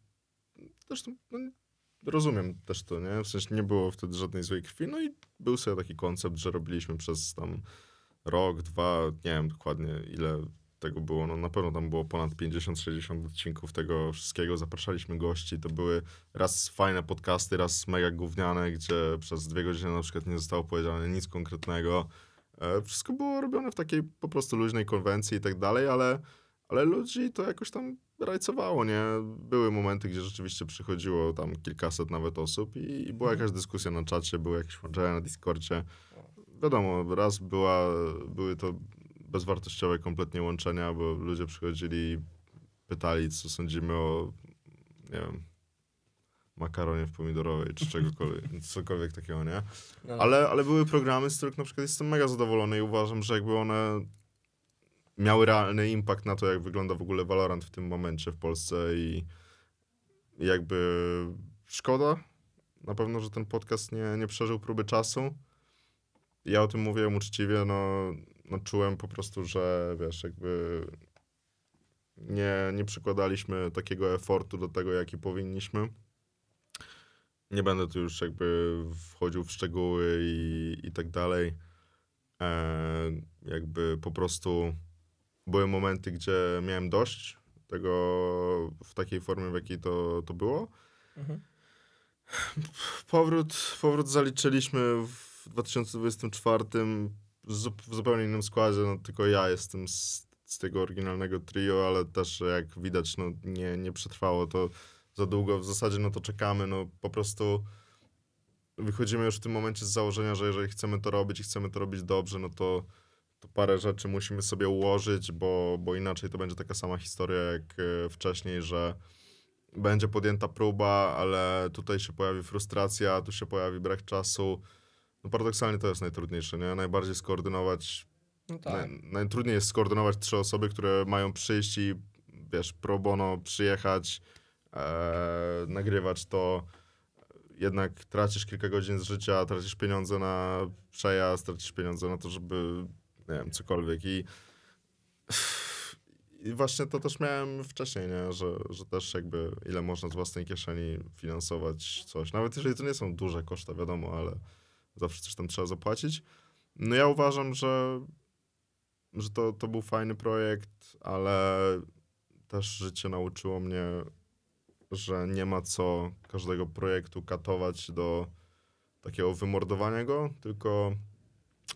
Zresztą mm, no, rozumiem też to, nie? W sensie nie było wtedy żadnej złej krwi, no i był sobie taki koncept, że robiliśmy przez tam rok, dwa, nie wiem dokładnie ile tego było, no na pewno tam było ponad 50-60 odcinków tego wszystkiego, zapraszaliśmy gości, to były raz fajne podcasty, raz mega gówniane, gdzie przez dwie godziny na przykład nie zostało powiedziane nic konkretnego, e, wszystko było robione w takiej po prostu luźnej konwencji i tak dalej, ale ale ludzi to jakoś tam rajcowało, nie? Były momenty, gdzie rzeczywiście przychodziło tam kilkaset nawet osób i, i była jakaś mhm. dyskusja na czacie, były jakieś łączenia na Discordzie. Wiadomo, raz była, były to bezwartościowe kompletnie łączenia, bo ludzie przychodzili i pytali, co sądzimy o, nie wiem, makaronie w pomidorowej, czy czegokolwiek, cokolwiek takiego, nie? No. Ale, ale były programy, z których na przykład jestem mega zadowolony i uważam, że jakby one miały realny impact na to, jak wygląda w ogóle Valorant w tym momencie w Polsce i jakby szkoda na pewno, że ten podcast nie, nie przeżył próby czasu. Ja o tym mówię uczciwie, no, no czułem po prostu, że wiesz, jakby nie, nie przykładaliśmy takiego efortu do tego, jaki powinniśmy. Nie będę tu już jakby wchodził w szczegóły i, i tak dalej. E, jakby po prostu były momenty, gdzie miałem dość tego w takiej formie, w jakiej to, to było. Mhm. Powrót, powrót zaliczyliśmy w 2024 w zupełnie innym składzie, no, tylko ja jestem z, z tego oryginalnego trio, ale też jak widać, no, nie, nie przetrwało to za długo. W zasadzie no to czekamy, no po prostu wychodzimy już w tym momencie z założenia, że jeżeli chcemy to robić i chcemy to robić dobrze, no to to parę rzeczy musimy sobie ułożyć, bo, bo inaczej to będzie taka sama historia jak e, wcześniej, że będzie podjęta próba, ale tutaj się pojawi frustracja, tu się pojawi brak czasu. No paradoksalnie to jest najtrudniejsze, nie? Najbardziej skoordynować. No tak. naj, najtrudniej jest skoordynować trzy osoby, które mają przyjść i wiesz, pro bono przyjechać, e, nagrywać to. Jednak tracisz kilka godzin z życia, tracisz pieniądze na przejazd, tracisz pieniądze na to, żeby nie wiem, cokolwiek i, i właśnie to też miałem wcześniej, nie? Że, że też jakby ile można z własnej kieszeni finansować coś, nawet jeżeli to nie są duże koszta, wiadomo, ale zawsze coś tam trzeba zapłacić. No ja uważam, że, że to, to był fajny projekt, ale też życie nauczyło mnie, że nie ma co każdego projektu katować do takiego wymordowania go, tylko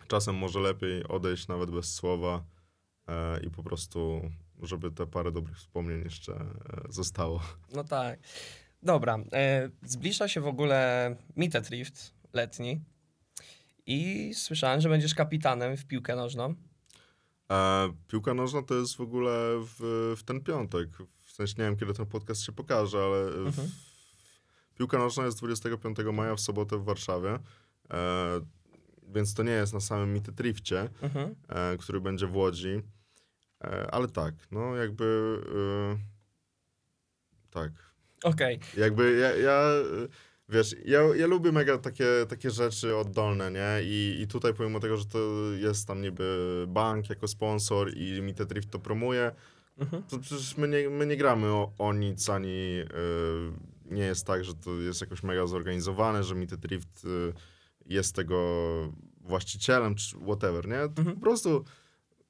Czasem może lepiej odejść nawet bez słowa e, i po prostu, żeby te parę dobrych wspomnień jeszcze e, zostało. No tak. Dobra, e, zbliża się w ogóle Meet Rift letni i słyszałem, że będziesz kapitanem w piłkę nożną. E, piłka nożna to jest w ogóle w, w, ten piątek. W sensie nie wiem, kiedy ten podcast się pokaże, ale mhm. piłka nożna jest 25 maja w sobotę w Warszawie. E, więc to nie jest na samym Mity Drifcie, mhm. e, który będzie w Łodzi. E, ale tak, no jakby... E, tak. Okej. Okay. Jakby ja... ja e, Wiesz, ja, ja lubię mega takie, takie rzeczy oddolne, nie? I, I tutaj pomimo tego, że to jest tam niby bank jako sponsor i Mite Drift to promuje, mhm. to przecież my nie, my nie gramy o, o nic, ani yy, nie jest tak, że to jest jakoś mega zorganizowane, że Mite Drift... Yy, jest tego właścicielem, czy whatever, nie? Mhm. Po prostu,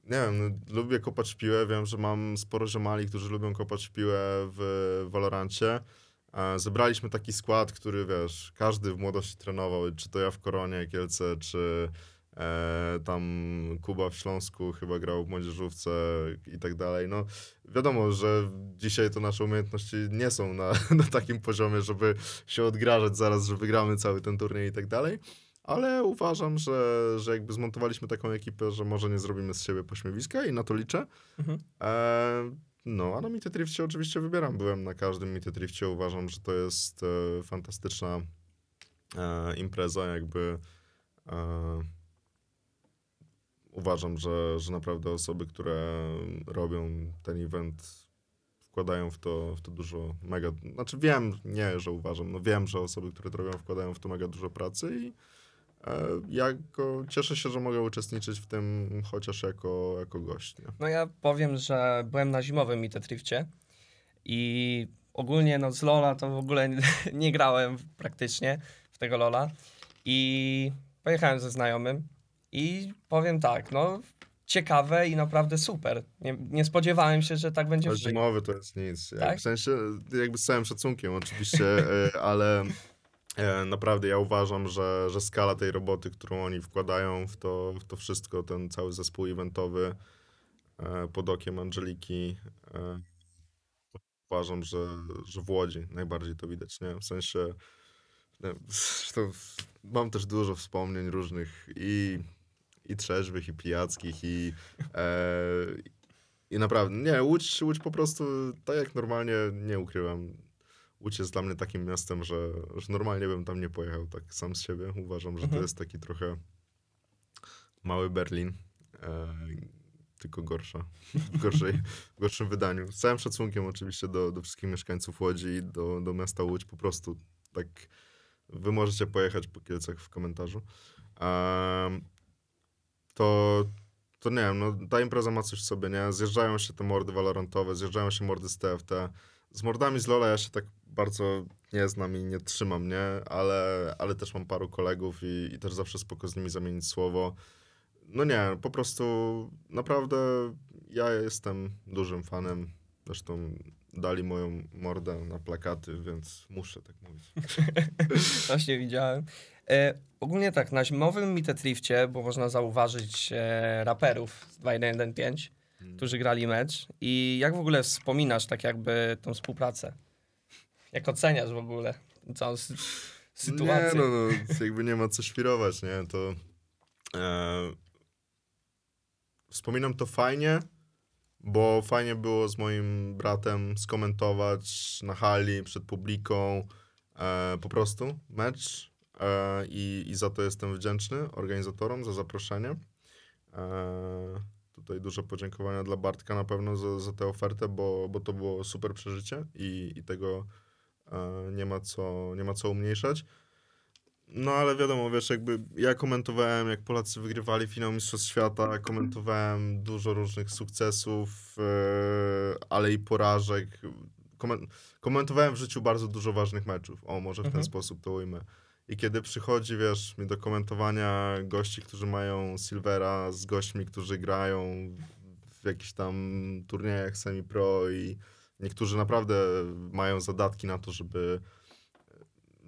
nie wiem, no, lubię kopać piłę, wiem, że mam sporo ziomali, którzy lubią kopać piłę w Valorancie. Zebraliśmy taki skład, który, wiesz, każdy w młodości trenował, czy to ja w Koronie, Kielce, czy e, tam Kuba w Śląsku chyba grał w młodzieżówce i tak dalej. No wiadomo, że dzisiaj to nasze umiejętności nie są na, na takim poziomie, żeby się odgrażać zaraz, że wygramy cały ten turniej i tak dalej ale uważam, że, że jakby zmontowaliśmy taką ekipę, że może nie zrobimy z siebie pośmiewiska i na to liczę. Mhm. E, no, a na Meet Drifcie oczywiście wybieram. Byłem na każdym Meet Drifcie. Uważam, że to jest e, fantastyczna e, impreza, jakby e, uważam, że, że naprawdę osoby, które robią ten event, wkładają w to, w to dużo, mega, znaczy wiem, nie, że uważam, no wiem, że osoby, które to robią, wkładają w to mega dużo pracy i E, ja go, cieszę się, że mogę uczestniczyć w tym chociaż jako, jako gość. Nie? No ja powiem, że byłem na zimowym Mitatrifcie i ogólnie no z Lola to w ogóle nie, nie grałem praktycznie w tego Lola i pojechałem ze znajomym i powiem tak, no ciekawe i naprawdę super. Nie, nie spodziewałem się, że tak będzie. Zimowy to jest nic. Tak? W sensie jakby z całym szacunkiem oczywiście, e, ale E, naprawdę ja uważam, że, że skala tej roboty, którą oni wkładają w to, w to wszystko, ten cały zespół eventowy e, pod okiem Angeliki, e, uważam, że, że w Łodzi najbardziej to widać. Nie? W sensie no, to mam też dużo wspomnień różnych i, i trzeźwych, i pijackich, i, e, i naprawdę, nie, Łódź, Łódź po prostu, tak jak normalnie, nie ukrywam, Łódź jest dla mnie takim miastem, że, że normalnie bym tam nie pojechał tak sam z siebie. Uważam, że mhm. to jest taki trochę mały Berlin, e, tylko gorsza, w, gorszej, w gorszym wydaniu. Z całym szacunkiem oczywiście do, do wszystkich mieszkańców Łodzi i do, do miasta Łódź po prostu tak wy możecie pojechać po Kielcach w komentarzu. E, to, to nie wiem, no, ta impreza ma coś w sobie, nie? Zjeżdżają się te mordy walorantowe, zjeżdżają się mordy z TFT. Z mordami z Lola ja się tak bardzo nie znam i nie trzymam, nie? Ale, ale też mam paru kolegów i, i też zawsze spoko z nimi zamienić słowo. No nie, po prostu naprawdę ja jestem dużym fanem. Zresztą dali moją mordę na plakaty, więc muszę tak mówić. Właśnie widziałem. E, ogólnie tak, na zimowym mitetrifcie, bo można zauważyć e, raperów z 2115, hmm. którzy grali mecz. I jak w ogóle wspominasz tak jakby tą współpracę? Jak oceniasz w ogóle całą sy sytuację? Nie, no, no, jakby nie ma co świrować, nie? To e, wspominam to fajnie, bo fajnie było z moim bratem skomentować na hali, przed publiką e, po prostu mecz e, i, i za to jestem wdzięczny organizatorom za zaproszenie. E, tutaj duże podziękowania dla Bartka na pewno za, za tę ofertę, bo, bo to było super przeżycie i, i tego E, nie ma co, nie ma co umniejszać. No ale wiadomo, wiesz, jakby ja komentowałem, jak Polacy wygrywali finał Mistrzostw Świata, komentowałem dużo różnych sukcesów, e, ale i porażek. komentowałem w życiu bardzo dużo ważnych meczów. O, może w ten mhm. sposób to ujmę. I kiedy przychodzi, wiesz, mi do komentowania gości, którzy mają Silvera z gośćmi, którzy grają w jakichś tam turniejach semi-pro i Niektórzy naprawdę mają zadatki na to, żeby,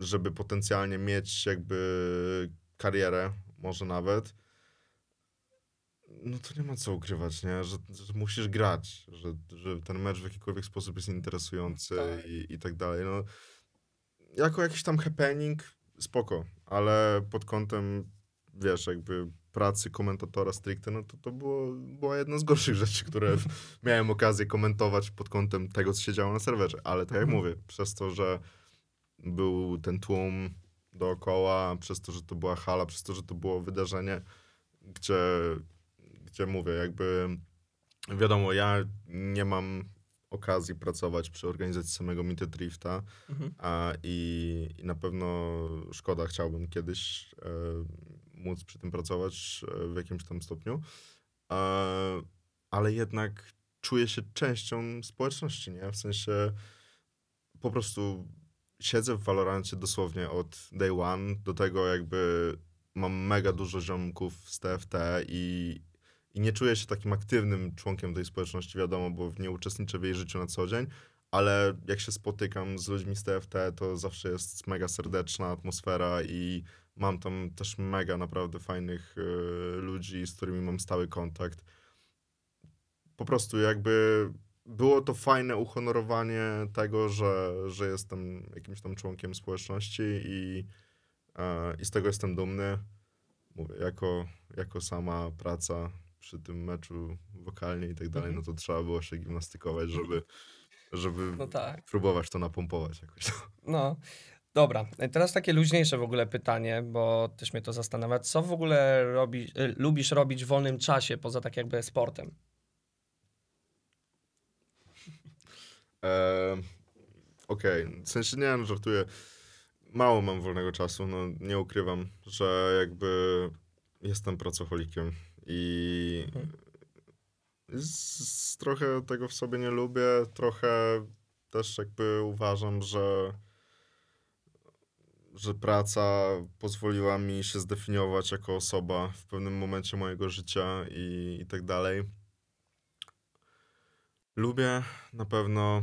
żeby potencjalnie mieć jakby karierę, może nawet. No to nie ma co ukrywać, nie? Że, że musisz grać, że, że ten mecz w jakikolwiek sposób jest interesujący tak. I, i tak dalej. No, jako jakiś tam happening, spoko, ale pod kątem, wiesz, jakby pracy komentatora stricte, no to to było, była jedna z gorszych rzeczy, które miałem okazję komentować pod kątem tego, co się działo na serwerze. Ale tak jak mhm. mówię, przez to, że był ten tłum dookoła, przez to, że to była hala, przez to, że to było wydarzenie, gdzie, gdzie mówię, jakby wiadomo, ja nie mam okazji pracować przy organizacji samego Meet Drifta mhm. a, i, i, na pewno szkoda, chciałbym kiedyś e, móc przy tym pracować e, w jakimś tam stopniu, e, ale jednak czuję się częścią społeczności, nie? W sensie po prostu siedzę w Valorancie dosłownie od day one do tego jakby mam mega dużo ziomków z TFT i, i nie czuję się takim aktywnym członkiem tej społeczności, wiadomo, bo nie uczestniczę w jej życiu na co dzień, ale jak się spotykam z ludźmi z TFT, to zawsze jest mega serdeczna atmosfera i Mam tam też mega naprawdę fajnych e, ludzi, z którymi mam stały kontakt. Po prostu jakby było to fajne uhonorowanie tego, że, że jestem jakimś tam członkiem społeczności i, e, i z tego jestem dumny. Mówię, jako, jako sama praca przy tym meczu wokalnie i tak dalej, mhm. no to trzeba było się gimnastykować, żeby, żeby no tak. próbować to napompować jakoś. No, no. Dobra, e, teraz takie luźniejsze w ogóle pytanie, bo też mnie to zastanawia. Co w ogóle robi, e, lubisz robić w wolnym czasie, poza tak jakby sportem? E, okej, okay. w sensie nie, no żartuję. Mało mam wolnego czasu, no nie ukrywam, że jakby jestem pracocholikiem i mhm. z, z, trochę tego w sobie nie lubię, trochę też jakby uważam, że że praca pozwoliła mi się zdefiniować jako osoba w pewnym momencie mojego życia i, i tak dalej. Lubię na pewno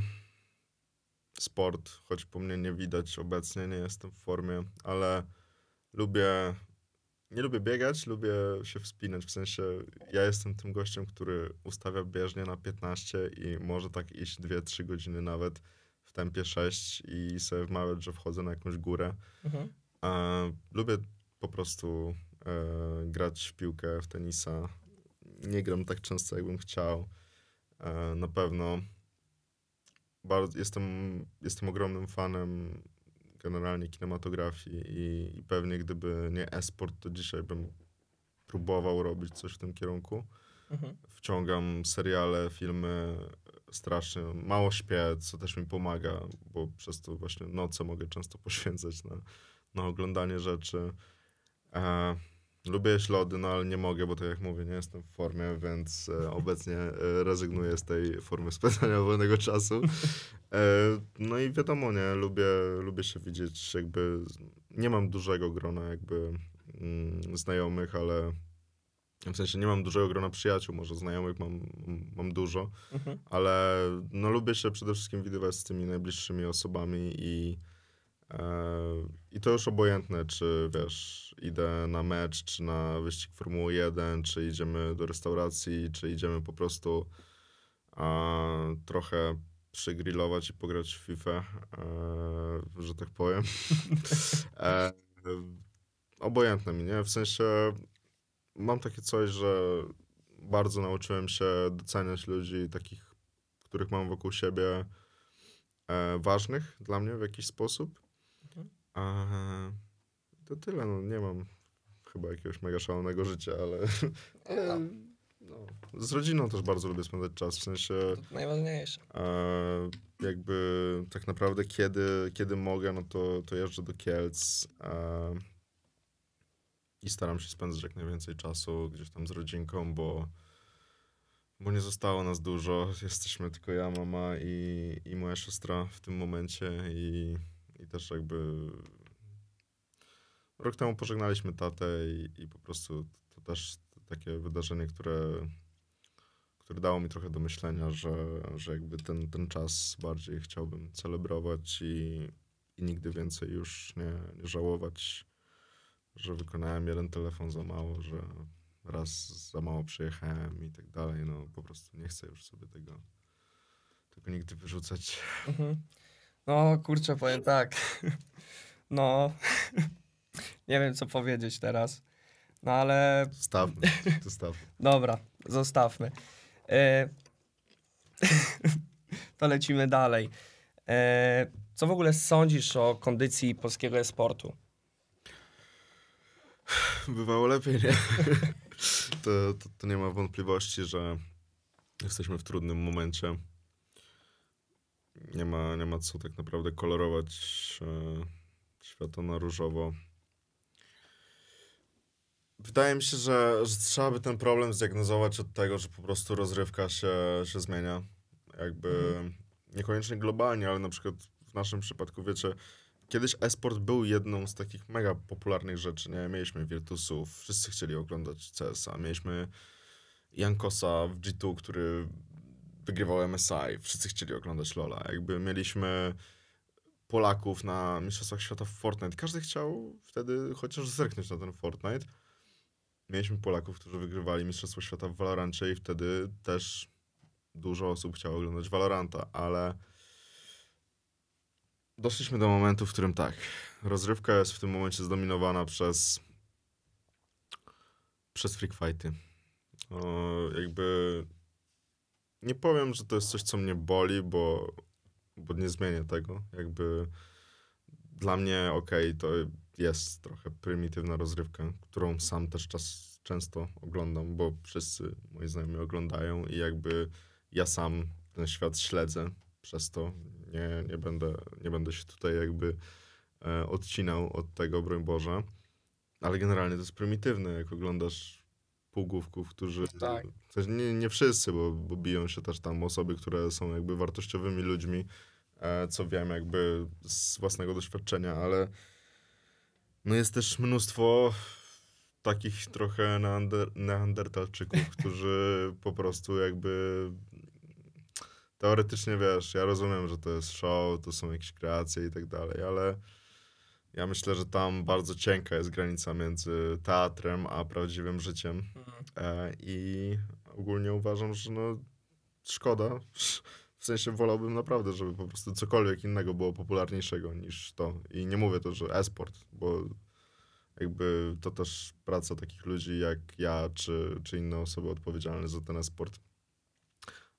sport, choć po mnie nie widać obecnie, nie jestem w formie, ale lubię. Nie lubię biegać, lubię się wspinać. W sensie ja jestem tym gościem, który ustawia bieżnie na 15 i może tak iść 2-3 godziny nawet tempie 6 i sobie w małe że wchodzę na jakąś górę. Mhm. A, lubię po prostu e, grać w piłkę, w tenisa. Nie gram tak często, jakbym chciał. E, na pewno bardzo, jestem, jestem ogromnym fanem generalnie kinematografii i, i pewnie gdyby nie e-sport, to dzisiaj bym próbował robić coś w tym kierunku. Mhm. Wciągam seriale, filmy, strasznie. Mało śpię, co też mi pomaga, bo przez to właśnie noce mogę często poświęcać na, na oglądanie rzeczy. E, lubię jeść lody, no ale nie mogę, bo tak jak mówię, nie jestem w formie, więc e, obecnie e, rezygnuję z tej formy spędzania wolnego czasu. E, no i wiadomo, nie, lubię, lubię się widzieć jakby, nie mam dużego grona jakby mm, znajomych, ale w sensie nie mam dużego grona przyjaciół, może znajomych mam, mam dużo, mhm. ale no, lubię się przede wszystkim widywać z tymi najbliższymi osobami i, e, i to już obojętne, czy wiesz, idę na mecz, czy na wyścig Formuły 1, czy idziemy do restauracji, czy idziemy po prostu a, trochę przygrillować i pograć w FIFA, e, że tak powiem. e, obojętne mi, nie? W sensie mam takie coś, że bardzo nauczyłem się doceniać ludzi takich, których mam wokół siebie, e, ważnych dla mnie w jakiś sposób. E, to tyle, no nie mam chyba jakiegoś mega szalonego życia, ale... E, tak. no, z rodziną też bardzo lubię spędzać czas, w sensie... To najważniejsze. E, jakby tak naprawdę kiedy, kiedy mogę, no to, to jeżdżę do Kielc. E, i staram się spędzać jak najwięcej czasu gdzieś tam z rodzinką, bo, bo nie zostało nas dużo. Jesteśmy tylko ja, mama i, i moja siostra w tym momencie i, i też jakby rok temu pożegnaliśmy tatę i, i po prostu to też takie wydarzenie, które, które dało mi trochę do myślenia, że, że jakby ten, ten czas bardziej chciałbym celebrować i, i nigdy więcej już nie, nie żałować że wykonałem jeden telefon za mało, że raz za mało przyjechałem i tak dalej. No po prostu nie chcę już sobie tego, tego nigdy wyrzucać. Mhm. No kurczę, powiem tak. No, nie wiem co powiedzieć teraz. No ale... Zostawmy, zostawmy. Dobra, zostawmy. E... to lecimy dalej. E... Co w ogóle sądzisz o kondycji polskiego e-sportu? bywało lepiej, nie? to, to, to nie ma wątpliwości, że jesteśmy w trudnym momencie. Nie ma, nie ma co tak naprawdę kolorować e, świata na różowo. Wydaje mi się, że, że trzeba by ten problem zdiagnozować od tego, że po prostu rozrywka się, się zmienia. Jakby mhm. niekoniecznie globalnie, ale na przykład w naszym przypadku, wiecie, kiedyś esport był jedną z takich mega popularnych rzeczy, nie? Mieliśmy Virtusów, wszyscy chcieli oglądać CS-a, mieliśmy Jankosa w G2, który wygrywał MSI, wszyscy chcieli oglądać LoL'a, jakby mieliśmy Polaków na Mistrzostwach Świata w Fortnite, każdy chciał wtedy chociaż zerknąć na ten Fortnite. Mieliśmy Polaków, którzy wygrywali Mistrzostwo Świata w Valorancie i wtedy też dużo osób chciało oglądać Valoranta, ale doszliśmy do momentu, w którym tak, rozrywka jest w tym momencie zdominowana przez przez freak fighty. O, jakby nie powiem, że to jest coś, co mnie boli, bo, bo nie zmienię tego. Jakby dla mnie okej, okay, to jest trochę prymitywna rozrywka, którą sam też czas, często oglądam, bo wszyscy moi znajomi oglądają i jakby ja sam ten świat śledzę przez to nie, nie, będę, nie będę się tutaj jakby e, odcinał od tego, broń Boże. Ale generalnie to jest prymitywne, jak oglądasz półgłówków, którzy... Tak. Nie, nie wszyscy, bo, bo biją się też tam osoby, które są jakby wartościowymi ludźmi, e, co wiem jakby z własnego doświadczenia, ale no jest też mnóstwo takich trochę neander, neandertalczyków, którzy po prostu jakby teoretycznie wiesz, ja rozumiem, że to jest show, to są jakieś kreacje i tak dalej, ale ja myślę, że tam bardzo cienka jest granica między teatrem a prawdziwym życiem. Mhm. E, I ogólnie uważam, że no, szkoda. W sensie wolałbym naprawdę, żeby po prostu cokolwiek innego było popularniejszego niż to. I nie mówię to, że e-sport, bo jakby to też praca takich ludzi jak ja, czy, czy inne osoby odpowiedzialne za ten e-sport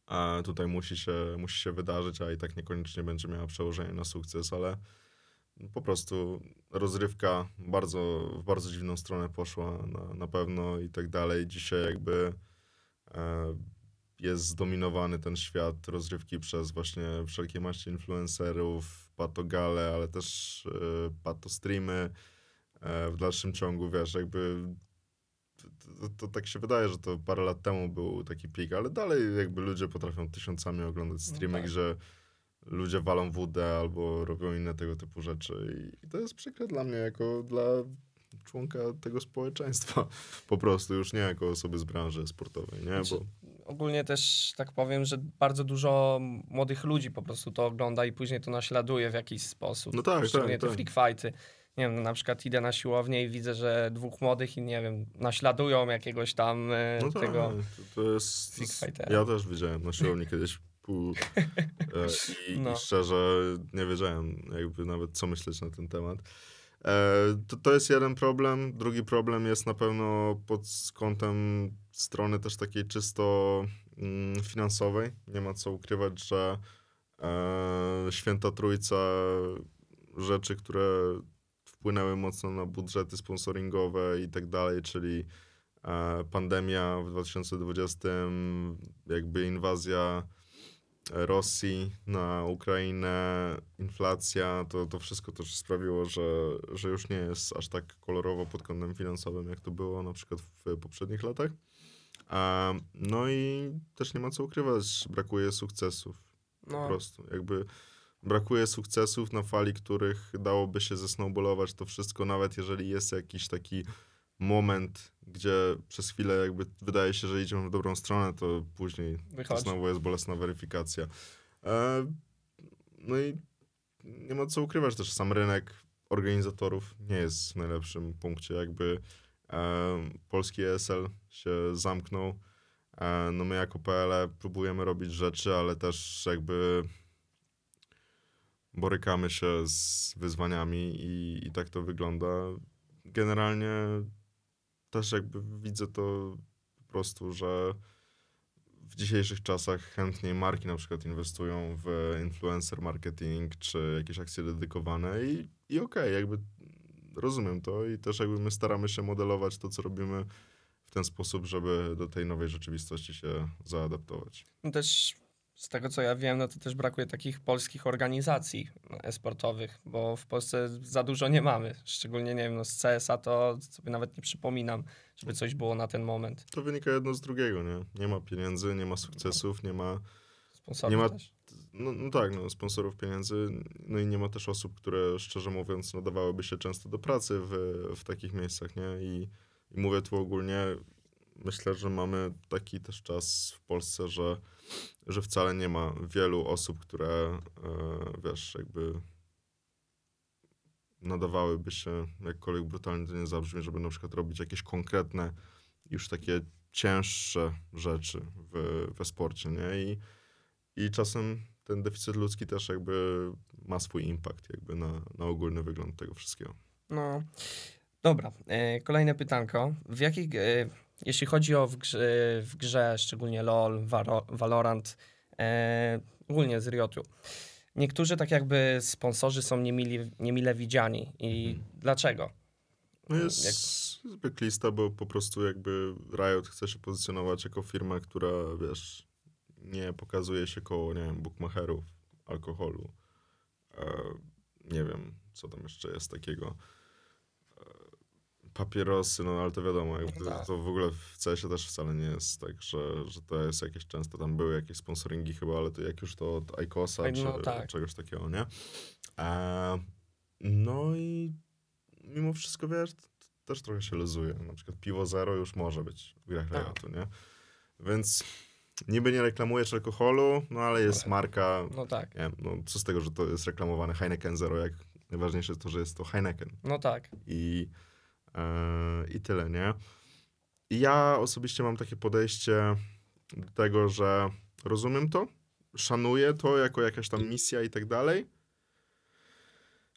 a tutaj musi się, musi się wydarzyć, a i tak niekoniecznie będzie miała przełożenie na sukces, ale po prostu rozrywka bardzo, w bardzo dziwną stronę poszła na, na pewno i tak dalej. Dzisiaj jakby e, jest zdominowany ten świat rozrywki przez właśnie wszelkie maści influencerów, patogale, ale też e, patostreamy. E, w dalszym ciągu, wiesz, jakby to, to, tak się wydaje, że to parę lat temu był taki pik, ale dalej jakby ludzie potrafią tysiącami oglądać streamek, no tak. że ludzie walą WD albo robią inne tego typu rzeczy i, i to jest przykre dla mnie, jako dla członka tego społeczeństwa. Po prostu już nie jako osoby z branży sportowej, nie? Znaczy, Bo... Ogólnie też tak powiem, że bardzo dużo młodych ludzi po prostu to ogląda i później to naśladuje w jakiś sposób. No tak, Szczególnie tak, te tak. fighty nie wiem, na przykład idę na siłownię i widzę, że dwóch młodych i nie wiem, naśladują jakiegoś tam e, no tak, tego. To, to jest, ja też widziałem na siłowni kiedyś pół e, i, no. i szczerze nie wiedziałem jakby nawet co myśleć na ten temat. E, to, to jest jeden problem. Drugi problem jest na pewno pod kątem strony też takiej czysto mm, finansowej. Nie ma co ukrywać, że Święta Trójca rzeczy, które wpłynęły mocno na budżety sponsoringowe i tak dalej, czyli e, pandemia w 2020, jakby inwazja Rosji na Ukrainę, inflacja, to, to wszystko też sprawiło, że, że już nie jest aż tak kolorowo pod kątem finansowym, jak to było na przykład w poprzednich latach. E, no i też nie ma co ukrywać, brakuje sukcesów. No. Po prostu. Jakby brakuje sukcesów na fali, których dałoby się zesnowbolować to wszystko, nawet jeżeli jest jakiś taki moment, gdzie przez chwilę jakby wydaje się, że idziemy w dobrą stronę, to później to znowu jest bolesna weryfikacja. E, no i nie ma co ukrywać też, sam rynek organizatorów nie jest w najlepszym punkcie, jakby e, polski ESL się zamknął, e, no my jako PL e próbujemy robić rzeczy, ale też jakby borykamy się z wyzwaniami i, i tak to wygląda. Generalnie też jakby widzę to po prostu, że w dzisiejszych czasach chętniej marki na przykład inwestują w influencer marketing czy jakieś akcje dedykowane i, i okej, okay, jakby rozumiem to i też jakby my staramy się modelować to, co robimy w ten sposób, żeby do tej nowej rzeczywistości się zaadaptować. No też z tego co ja wiem, no to też brakuje takich polskich organizacji esportowych, bo w Polsce za dużo nie mamy. Szczególnie, nie wiem, no z CSA to sobie nawet nie przypominam, żeby coś było na ten moment. To wynika jedno z drugiego, nie? Nie ma pieniędzy, nie ma sukcesów, nie ma... Sponsorów nie ma, No, no, tak, no, sponsorów pieniędzy, no i nie ma też osób, które szczerze mówiąc nadawałyby się często do pracy w, w takich miejscach, nie? I, i mówię tu ogólnie, myślę, że mamy taki też czas w Polsce, że, że wcale nie ma wielu osób, które e, wiesz, jakby nadawałyby się, jakkolwiek brutalnie to nie zabrzmi, żeby na przykład robić jakieś konkretne, już takie cięższe rzeczy w, we sporcie, nie? I, I czasem ten deficyt ludzki też jakby ma swój impact jakby na, na ogólny wygląd tego wszystkiego. No, dobra. E, kolejne pytanko. W jakich... E jeśli chodzi o w grze, w grze szczególnie LOL, Valorant, e, ogólnie z Riotu, niektórzy tak jakby sponsorzy są niemili, niemile widziani. I mhm. dlaczego? No jest Jak... zbyt lista, bo po prostu jakby Riot chce się pozycjonować jako firma, która wiesz, nie pokazuje się koło, nie wiem, bookmacherów, alkoholu, e, nie wiem, co tam jeszcze jest takiego papierosy, no ale to wiadomo, tak. jakby tak. to w ogóle w CESie też wcale nie jest tak, że, że to jest jakieś często, tam były jakieś sponsoringi chyba, ale to jak już to od Icosa no, czy tak. czegoś takiego, nie? E, no i mimo wszystko, wiesz, też trochę się luzuje. Na przykład piwo zero już może być w grach tak. Riotu, nie? Więc niby nie reklamujesz alkoholu, no ale jest marka. No tak. Nie no co z tego, że to jest reklamowane Heineken Zero, jak najważniejsze jest to, że jest to Heineken. No tak. I E, I tyle, nie? ja osobiście mam takie podejście do tego, że rozumiem to, szanuję to jako jakaś tam misja i tak dalej.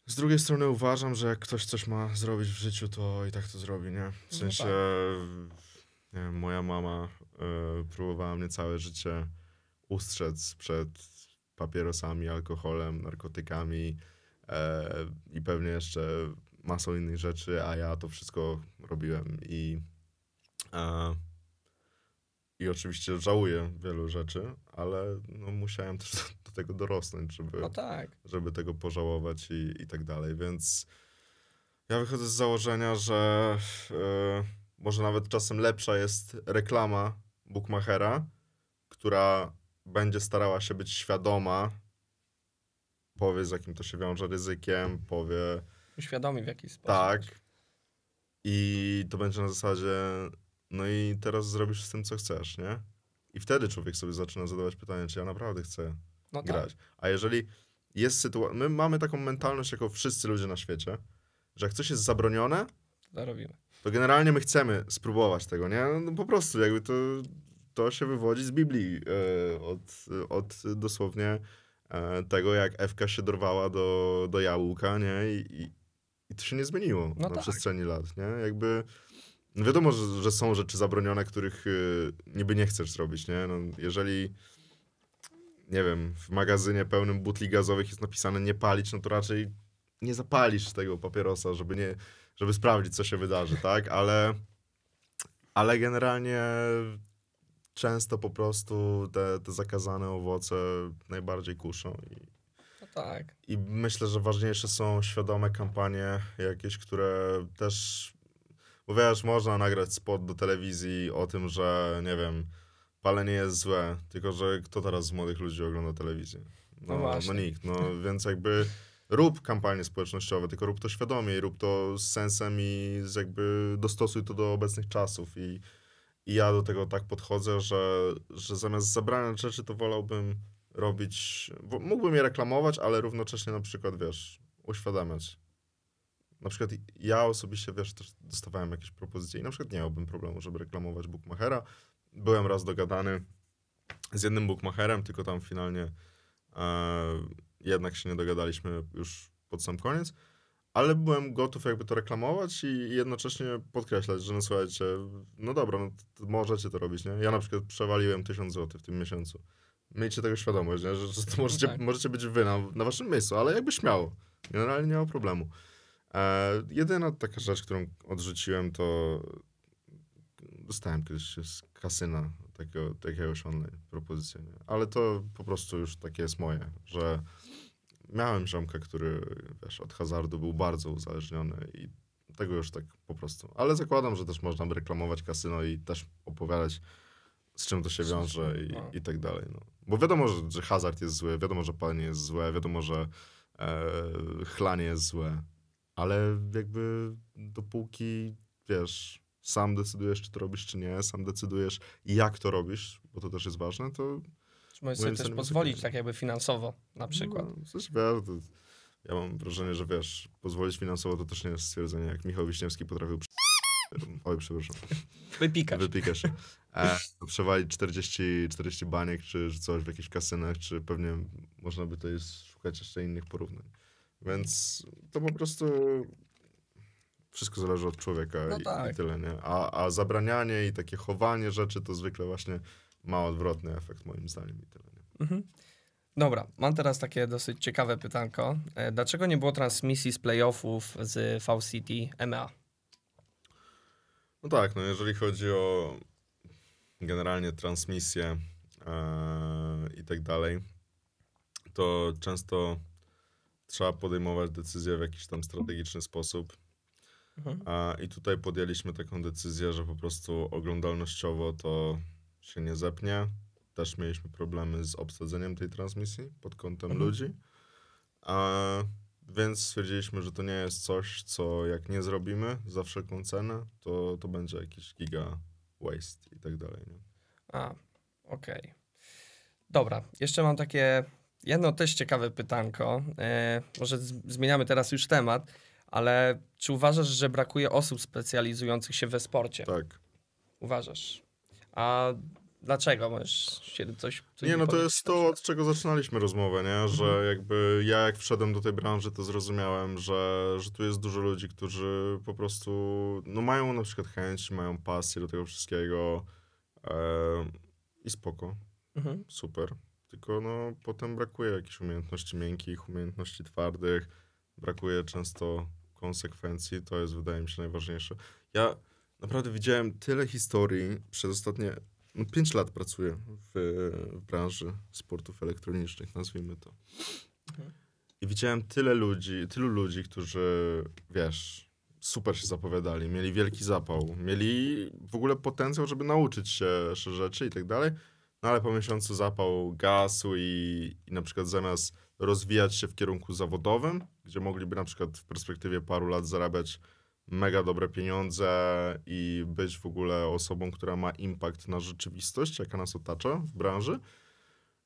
Z drugiej strony uważam, że jak ktoś coś ma zrobić w życiu, to i tak to zrobi, nie? W no sensie tak. moja mama y, próbowała mnie całe życie ustrzec przed papierosami, alkoholem, narkotykami y, i pewnie jeszcze masą innych rzeczy, a ja to wszystko robiłem i i oczywiście żałuję wielu rzeczy, ale no, musiałem też do, do tego dorosnąć, żeby, no tak. żeby tego pożałować i, i tak dalej, więc ja wychodzę z założenia, że e, może nawet czasem lepsza jest reklama bookmachera, która będzie starała się być świadoma, powie z jakim to się wiąże ryzykiem, powie uświadomi w jakiś sposób. Tak. I to będzie na zasadzie, no i teraz zrobisz z tym, co chcesz, nie? I wtedy człowiek sobie zaczyna zadawać pytanie, czy ja naprawdę chcę no tak. grać. A jeżeli jest sytuacja, my mamy taką mentalność jako wszyscy ludzie na świecie, że jak coś jest zabronione, Zarobimy. to generalnie my chcemy spróbować tego, nie? No po prostu jakby to, to się wywodzi z Biblii, e, od, od dosłownie e, tego, jak Ewka się dorwała do, do jabłka, nie? I, i to się nie zmieniło no na tak. przestrzeni lat, nie? Jakby... No wiadomo, że, że, są rzeczy zabronione, których yy, niby nie chcesz zrobić, nie? No, jeżeli, nie wiem, w magazynie pełnym butli gazowych jest napisane nie palić, no to raczej nie zapalisz tego papierosa, żeby nie, żeby sprawdzić, co się wydarzy, tak? Ale, ale generalnie często po prostu te, te zakazane owoce najbardziej kuszą i tak. I myślę, że ważniejsze są świadome kampanie jakieś, które też, bo wiesz, można nagrać spot do telewizji o tym, że nie wiem, palenie jest złe, tylko że kto teraz z młodych ludzi ogląda telewizję? No, no, no nikt, no więc jakby rób kampanie społecznościowe, tylko rób to świadomie i rób to z sensem i z jakby dostosuj to do obecnych czasów i, i ja do tego tak podchodzę, że, że zamiast zabraniać rzeczy, to wolałbym robić, bo mógłbym je reklamować, ale równocześnie na przykład, wiesz, uświadamiać. Na przykład ja osobiście, wiesz, też dostawałem jakieś propozycje i na przykład nie miałbym problemu, żeby reklamować bookmachera. Byłem raz dogadany z jednym bookmacherem, tylko tam finalnie e, jednak się nie dogadaliśmy już pod sam koniec, ale byłem gotów jakby to reklamować i jednocześnie podkreślać, że no słuchajcie, no dobra, no możecie to robić, nie? Ja na przykład przewaliłem 1000 zł w tym miesiącu miejcie tego świadomość, nie? że, to no możecie, tak. możecie być wy na, na waszym miejscu, ale jakby śmiało. Generalnie nie ma problemu. E, jedyna taka rzecz, którą odrzuciłem, to dostałem kiedyś z kasyna takiego, jakiegoś online propozycję, nie? ale to po prostu już takie jest moje, że miałem ziomka, który wiesz, od hazardu był bardzo uzależniony i tego już tak po prostu. Ale zakładam, że też można by reklamować kasyno i też opowiadać z czym to się wiąże i, no. i tak dalej. No. Bo wiadomo, że, że hazard jest zły, wiadomo, że palenie jest złe, wiadomo, że e, chlanie jest złe, ale jakby dopóki, wiesz, sam decydujesz, czy to robisz, czy nie, sam decydujesz, jak to robisz, bo to też jest ważne, to... Czy możesz sobie też pozwolić, tak jakby finansowo na no, przykład. No, coś, wiesz, to, ja mam wrażenie, że wiesz, pozwolić finansowo to też nie jest stwierdzenie, jak Michał Wiśniewski potrafił... Przy... Oj, przepraszam. Wypikasz. Wypikasz. E, przewalić 40, 40 baniek czy, coś w jakichś kasynach, czy pewnie można by jest szukać jeszcze innych porównań. Więc to po prostu wszystko zależy od człowieka no i, tak. i, tyle, nie? A, a zabranianie i takie chowanie rzeczy to zwykle właśnie ma odwrotny efekt moim zdaniem i tyle, nie? Mhm. Dobra, mam teraz takie dosyć ciekawe pytanko. E, dlaczego nie było transmisji z playoffów z VCT M&A? No tak, no jeżeli chodzi o generalnie transmisję yy, i tak dalej, to często trzeba podejmować decyzje w jakiś tam strategiczny sposób. Mhm. A, I tutaj podjęliśmy taką decyzję, że po prostu oglądalnościowo to się nie zepnie. Też mieliśmy problemy z obsadzeniem tej transmisji pod kątem mhm. ludzi. A, więc stwierdziliśmy, że to nie jest coś, co jak nie zrobimy za wszelką cenę, to, to będzie jakiś giga waste i tak dalej. Nie? A, okej. Okay. Dobra, jeszcze mam takie jedno też ciekawe pytanko. E, może z, zmieniamy teraz już temat, ale czy uważasz, że brakuje osób specjalizujących się we sporcie? Tak. Uważasz. A Dlaczego? Masz się coś... coś nie, no to jest to, od czego zaczynaliśmy rozmowę, nie? Że mhm. jakby ja jak wszedłem do tej branży, to zrozumiałem, że, że tu jest dużo ludzi, którzy po prostu no mają na przykład chęć, mają pasję do tego wszystkiego e, i spoko. Mhm. Super. Tylko no potem brakuje jakichś umiejętności miękkich, umiejętności twardych, brakuje często konsekwencji, to jest wydaje mi się najważniejsze. Ja naprawdę widziałem tyle historii przez ostatnie no, pięć lat pracuję w, w, branży sportów elektronicznych, nazwijmy to. Mhm. I widziałem tyle ludzi, tylu ludzi, którzy, wiesz, super się zapowiadali, mieli wielki zapał, mieli w ogóle potencjał, żeby nauczyć się rzeczy i tak dalej, no ale po miesiącu zapał gasł i, i na przykład zamiast rozwijać się w kierunku zawodowym, gdzie mogliby na przykład w perspektywie paru lat zarabiać mega dobre pieniądze i być w ogóle osobą, która ma impact na rzeczywistość, jaka nas otacza w branży.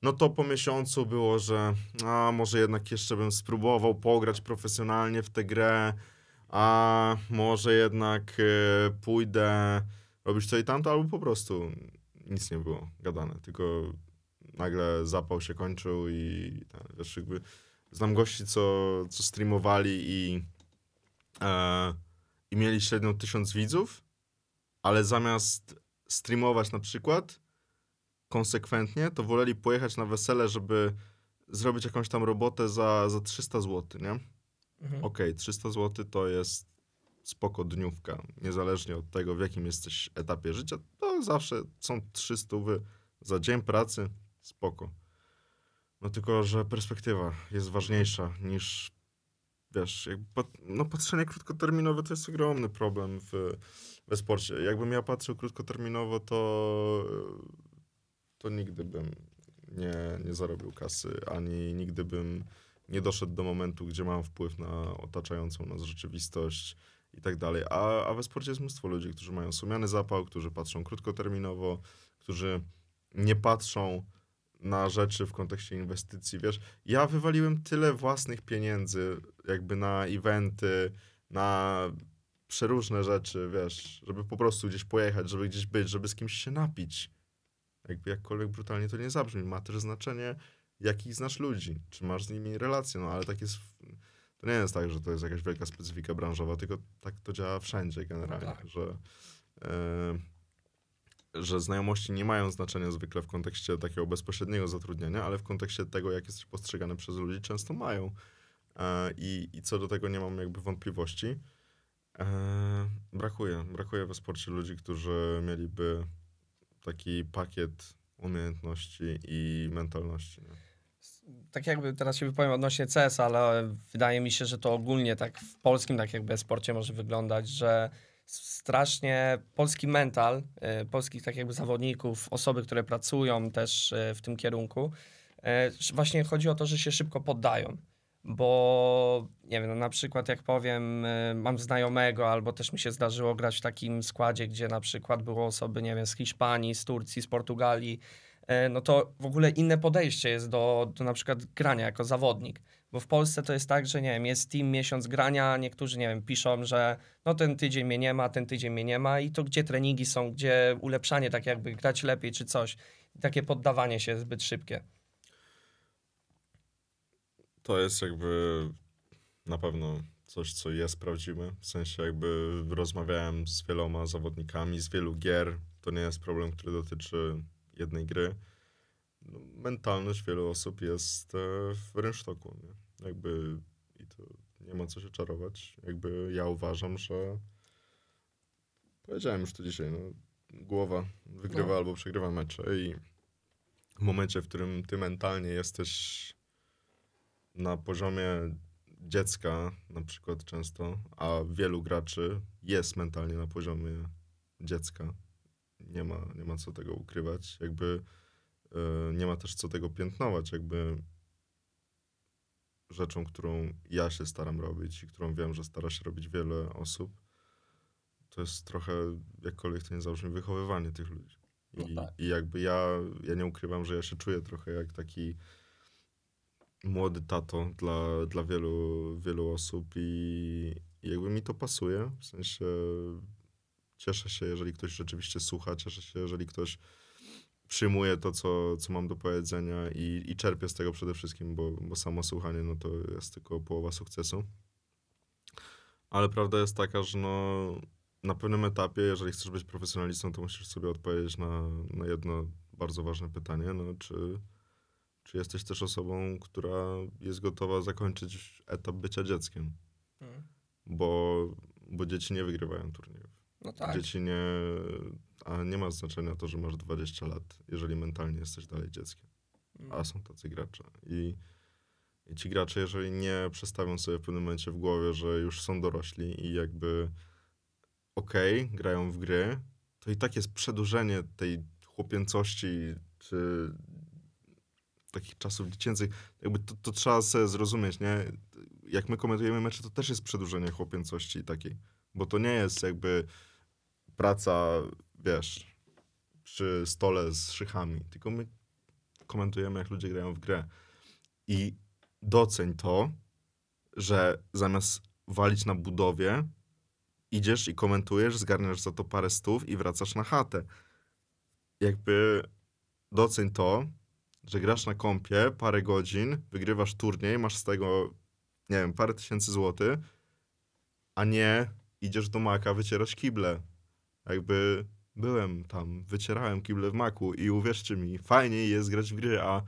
No to po miesiącu było, że a może jednak jeszcze bym spróbował pograć profesjonalnie w tę grę, a może jednak y, pójdę robić to i tamto, albo po prostu nic nie było gadane, tylko nagle zapał się kończył i tak, wiesz, jakby znam gości, co, co streamowali i e, i mieli średnio 1000 widzów, ale zamiast streamować na przykład konsekwentnie, to woleli pojechać na wesele, żeby zrobić jakąś tam robotę za, za 300 zł, nie? Mhm. Okej, okay, 300 zł to jest spoko dniówka. Niezależnie od tego, w jakim jesteś etapie życia, to zawsze są 300 za dzień pracy, spoko. No tylko, że perspektywa jest ważniejsza niż wiesz, jakby, no patrzenie krótkoterminowe to jest ogromny problem w, we sporcie. Jakbym ja patrzył krótkoterminowo, to, to nigdy bym nie, nie zarobił kasy, ani nigdy bym nie doszedł do momentu, gdzie mam wpływ na otaczającą nas rzeczywistość i tak dalej. A, a we sporcie jest mnóstwo ludzi, którzy mają sumiany zapał, którzy patrzą krótkoterminowo, którzy nie patrzą na rzeczy w kontekście inwestycji. Wiesz, ja wywaliłem tyle własnych pieniędzy jakby na eventy, na przeróżne rzeczy, wiesz, żeby po prostu gdzieś pojechać, żeby gdzieś być, żeby z kimś się napić. Jakby jakkolwiek brutalnie to nie zabrzmi, ma też znaczenie, jakich znasz ludzi, czy masz z nimi relacje, no ale tak jest, to nie jest tak, że to jest jakaś wielka specyfika branżowa, tylko tak to działa wszędzie generalnie, no tak. że, yy, że znajomości nie mają znaczenia zwykle w kontekście takiego bezpośredniego zatrudnienia, ale w kontekście tego, jak jesteś postrzegany przez ludzi, często mają. E, i, i co do tego nie mam jakby wątpliwości. E, brakuje, brakuje we sporcie ludzi, którzy mieliby taki pakiet umiejętności i mentalności. Nie? Tak jakby teraz się wypowiem odnośnie CS, ale wydaje mi się, że to ogólnie tak w polskim tak jakby sporcie może wyglądać, że strasznie polski mental, e, polskich tak jakby zawodników, osoby, które pracują też w tym kierunku, właśnie chodzi o to, że się szybko poddają bo nie wiem, no na przykład jak powiem, e, mam znajomego, albo też mi się zdarzyło grać w takim składzie, gdzie na przykład były osoby, nie wiem, z Hiszpanii, z Turcji, z Portugalii, e, no to w ogóle inne podejście jest do, do na przykład grania jako zawodnik. Bo w Polsce to jest tak, że nie wiem, jest team miesiąc grania, niektórzy, nie wiem, piszą, że no ten tydzień mnie nie ma, ten tydzień mnie nie ma i to gdzie treningi są, gdzie ulepszanie, tak jakby grać lepiej czy coś. takie poddawanie się zbyt szybkie to jest jakby na pewno coś, co jest prawdziwe. W sensie jakby rozmawiałem z wieloma zawodnikami, z wielu gier. To nie jest problem, który dotyczy jednej gry. No, mentalność wielu osób jest e, w rynsztoku. Nie? Jakby i to nie ma co się czarować. Jakby ja uważam, że powiedziałem już to dzisiaj, no, głowa wygrywa no. albo przegrywa mecze i w momencie, w którym ty mentalnie jesteś na poziomie dziecka na przykład często, a wielu graczy jest mentalnie na poziomie dziecka. Nie ma, nie ma co tego ukrywać. Jakby yy, nie ma też co tego piętnować. Jakby rzeczą, którą ja się staram robić i którą wiem, że stara się robić wiele osób, to jest trochę, jakkolwiek to nie załóżmy, wychowywanie tych ludzi. No I, no tak. i jakby ja, ja nie ukrywam, że ja się czuję trochę jak taki młody tato dla, dla wielu, wielu osób i jakby mi to pasuje, w sensie cieszę się, jeżeli ktoś rzeczywiście słucha, cieszę się, jeżeli ktoś przyjmuje to, co, co mam do powiedzenia i, i czerpię z tego przede wszystkim, bo, bo samo słuchanie no to jest tylko połowa sukcesu. Ale prawda jest taka, że no, na pewnym etapie, jeżeli chcesz być profesjonalistą, to musisz sobie odpowiedzieć na, na jedno bardzo ważne pytanie, no, czy, czy jesteś też osobą, która jest gotowa zakończyć etap bycia dzieckiem? Hmm. Bo, bo dzieci nie wygrywają turniejów. No tak. Dzieci nie. A nie ma znaczenia to, że masz 20 lat, jeżeli mentalnie jesteś dalej dzieckiem. Hmm. A są tacy gracze. I, I ci gracze, jeżeli nie przestawią sobie w pewnym momencie w głowie, że już są dorośli i jakby okej, okay, grają w gry, to i tak jest przedłużenie tej chłopięcości czy takich czasów dziecięcych, jakby to, to trzeba sobie zrozumieć, nie? Jak my komentujemy mecze, to też jest przedłużenie chłopięcości takiej, bo to nie jest jakby praca, wiesz, przy stole z szychami, tylko my komentujemy, jak ludzie grają w grę. I doceń to, że zamiast walić na budowie, idziesz i komentujesz, zgarniasz za to parę stów i wracasz na chatę. Jakby doceń to, że grasz na kompie parę godzin, wygrywasz turniej, masz z tego, nie wiem, parę tysięcy złotych, a nie idziesz do maka wycierać kible. Jakby byłem tam, wycierałem kible w maku i uwierzcie mi, fajniej jest grać w gry, a,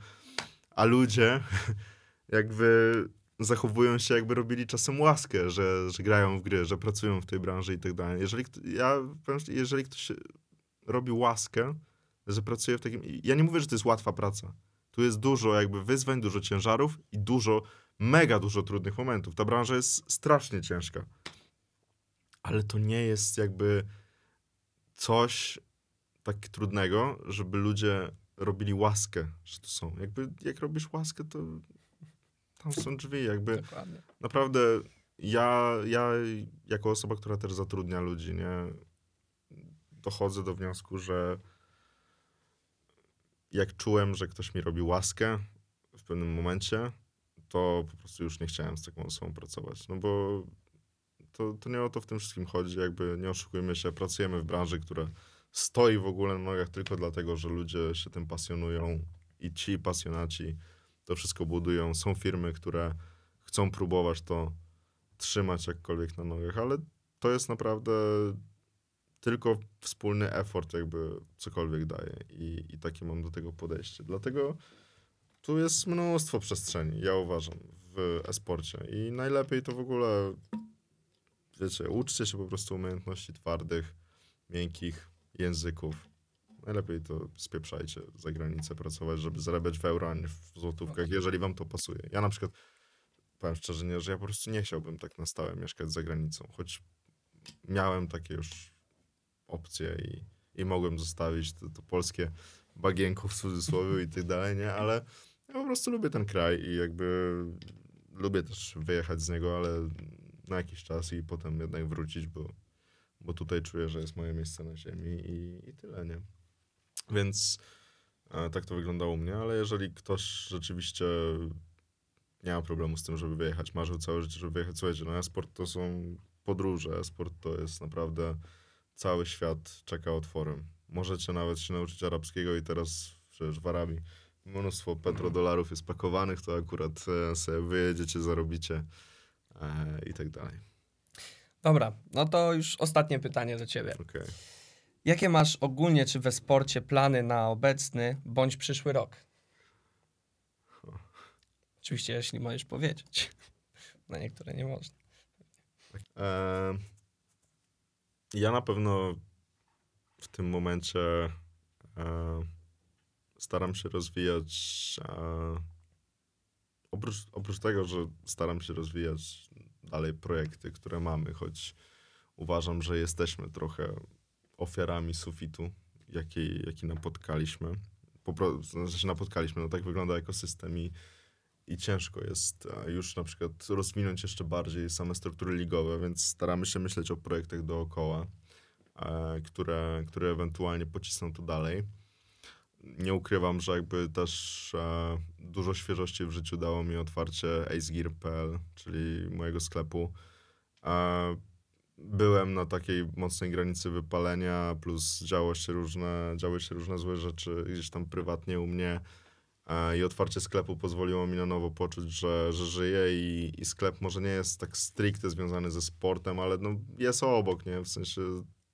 a ludzie jakby zachowują się, jakby robili czasem łaskę, że, że grają w gry, że pracują w tej branży i tak dalej. Jeżeli, ja, jeżeli ktoś robi łaskę, że pracuje w takim... Ja nie mówię, że to jest łatwa praca. Tu jest dużo jakby wyzwań, dużo ciężarów i dużo, mega dużo trudnych momentów. Ta branża jest strasznie ciężka. Ale to nie jest jakby coś tak trudnego, żeby ludzie robili łaskę, że tu są. Jakby jak robisz łaskę, to tam są drzwi. Jakby Dokładnie. naprawdę ja, ja jako osoba, która też zatrudnia ludzi, nie dochodzę do wniosku, że jak czułem, że ktoś mi robi łaskę w pewnym momencie, to po prostu już nie chciałem z taką osobą pracować. No bo to, to nie o to w tym wszystkim chodzi, jakby nie oszukujmy się, pracujemy w branży, która stoi w ogóle na nogach tylko dlatego, że ludzie się tym pasjonują i ci pasjonaci to wszystko budują. Są firmy, które chcą próbować to trzymać jakkolwiek na nogach, ale to jest naprawdę tylko wspólny effort jakby cokolwiek daje i, i takie mam do tego podejście. Dlatego tu jest mnóstwo przestrzeni, ja uważam, w esporcie i najlepiej to w ogóle, wiecie, uczcie się po prostu umiejętności twardych, miękkich języków. Najlepiej to spieprzajcie za granicę pracować, żeby zarabiać w euro, a nie w złotówkach, no tak. jeżeli wam to pasuje. Ja na przykład, powiem szczerze, nie, że ja po prostu nie chciałbym tak na stałe mieszkać za granicą, choć miałem takie już opcje i, i mogłem zostawić to, to polskie bagienko w cudzysłowie i tak dalej, nie? Ale ja po prostu lubię ten kraj i jakby lubię też wyjechać z niego, ale na jakiś czas i potem jednak wrócić, bo, bo tutaj czuję, że jest moje miejsce na ziemi i, i tyle, nie? Więc e, tak to wyglądało u mnie, ale jeżeli ktoś rzeczywiście nie ma problemu z tym, żeby wyjechać, marzył całe życie, żeby wyjechać, słuchajcie, no sport to są podróże, sport to jest naprawdę cały świat czeka otworem. Możecie nawet się nauczyć arabskiego i teraz przecież w Arabii mnóstwo petrodolarów jest pakowanych, to akurat e, sobie wyjedziecie, zarobicie e, i tak dalej. Dobra, no to już ostatnie pytanie do ciebie. Okay. Jakie masz ogólnie, czy we sporcie, plany na obecny bądź przyszły rok? Oczywiście, jeśli możesz powiedzieć. Na niektóre nie można. E ja na pewno w tym momencie e, staram się rozwijać. E, oprócz, oprócz tego, że staram się rozwijać dalej projekty, które mamy, choć uważam, że jesteśmy trochę ofiarami sufitu, jaki, jaki napotkaliśmy. Po prostu, znaczy napotkaliśmy, no tak wygląda ekosystem i i ciężko jest e, już na przykład rozwinąć jeszcze bardziej same struktury ligowe, więc staramy się myśleć o projektach dookoła, e, które, które ewentualnie pocisną to dalej. Nie ukrywam, że jakby też e, dużo świeżości w życiu dało mi otwarcie acegear.pl, czyli mojego sklepu. byłem na takiej mocnej granicy wypalenia, plus działo się różne, działy się różne złe rzeczy gdzieś tam prywatnie u mnie E, i otwarcie sklepu pozwoliło mi na nowo poczuć, że, że żyję i, i sklep może nie jest tak stricte związany ze sportem, ale no jest obok, nie? W sensie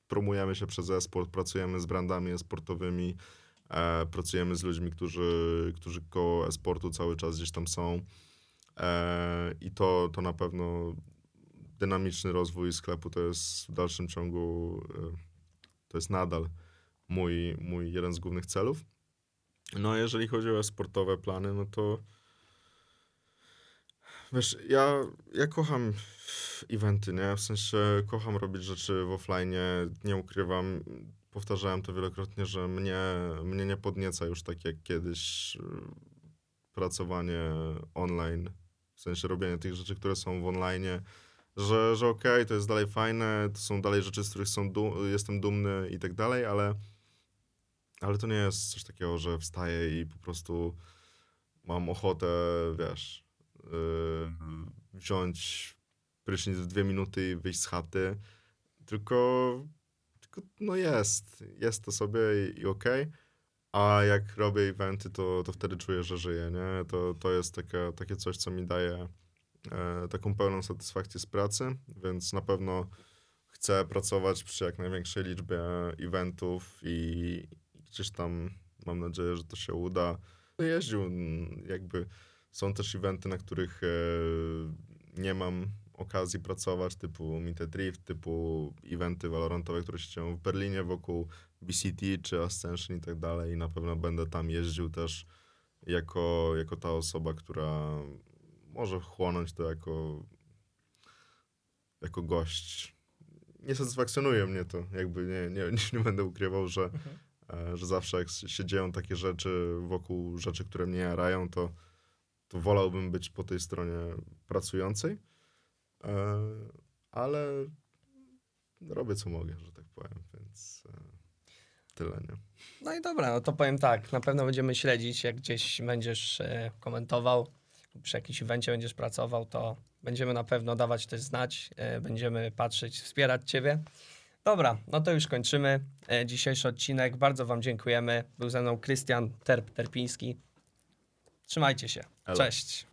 promujemy się przez e-sport, pracujemy z brandami e-sportowymi, e, pracujemy z ludźmi, którzy, którzy koło e-sportu cały czas gdzieś tam są e, i to, to na pewno dynamiczny rozwój sklepu to jest w dalszym ciągu, e, to jest nadal mój, mój jeden z głównych celów. No, jeżeli chodzi o sportowe plany, no to wiesz, ja, ja kocham eventy, nie? W sensie kocham robić rzeczy w offline, nie ukrywam. Powtarzałem to wielokrotnie, że mnie, mnie nie podnieca już tak jak kiedyś e, pracowanie online, w sensie robienie tych rzeczy, które są w online, że, że okej, okay, to jest dalej fajne, to są dalej rzeczy, z których są jestem dumny i tak dalej, ale ale to nie jest coś takiego, że wstaję i po prostu mam ochotę, wiesz, yy, wziąć prysznic w dwie minuty i wyjść z chaty. Tylko, tylko no jest. Jest to sobie i, i okej. Okay. A jak robię eventy, to, to wtedy czuję, że żyję, nie? To, to jest takie, takie coś, co mi daje e, taką pełną satysfakcję z pracy, więc na pewno chcę pracować przy jak największej liczbie eventów i, gdzieś tam mam nadzieję, że to się uda. Jeździł, mm, jakby są też eventy, na których e, nie mam okazji pracować, typu Meet Drift, typu eventy valorantowe, które się dzieją w Berlinie wokół BCT czy Ascension i tak dalej i na pewno będę tam jeździł też jako, jako ta osoba, która może chłonąć to jako, jako gość. Nie satysfakcjonuje mnie to, jakby nie, nie, nie będę ukrywał, że mhm E, że zawsze jak się dzieją takie rzeczy wokół rzeczy, które mnie jarają, to, to wolałbym być po tej stronie pracującej, e, ale robię co mogę, że tak powiem, więc e, tyle, nie? No i dobra, no to powiem tak, na pewno będziemy śledzić, jak gdzieś będziesz komentował, przy jakimś evencie będziesz pracował, to będziemy na pewno dawać też znać, będziemy patrzeć, wspierać ciebie. Dobra, no to już kończymy e, dzisiejszy odcinek. Bardzo Wam dziękujemy. Był ze mną Krystian Terp-Terpiński. Trzymajcie się. Hello. Cześć.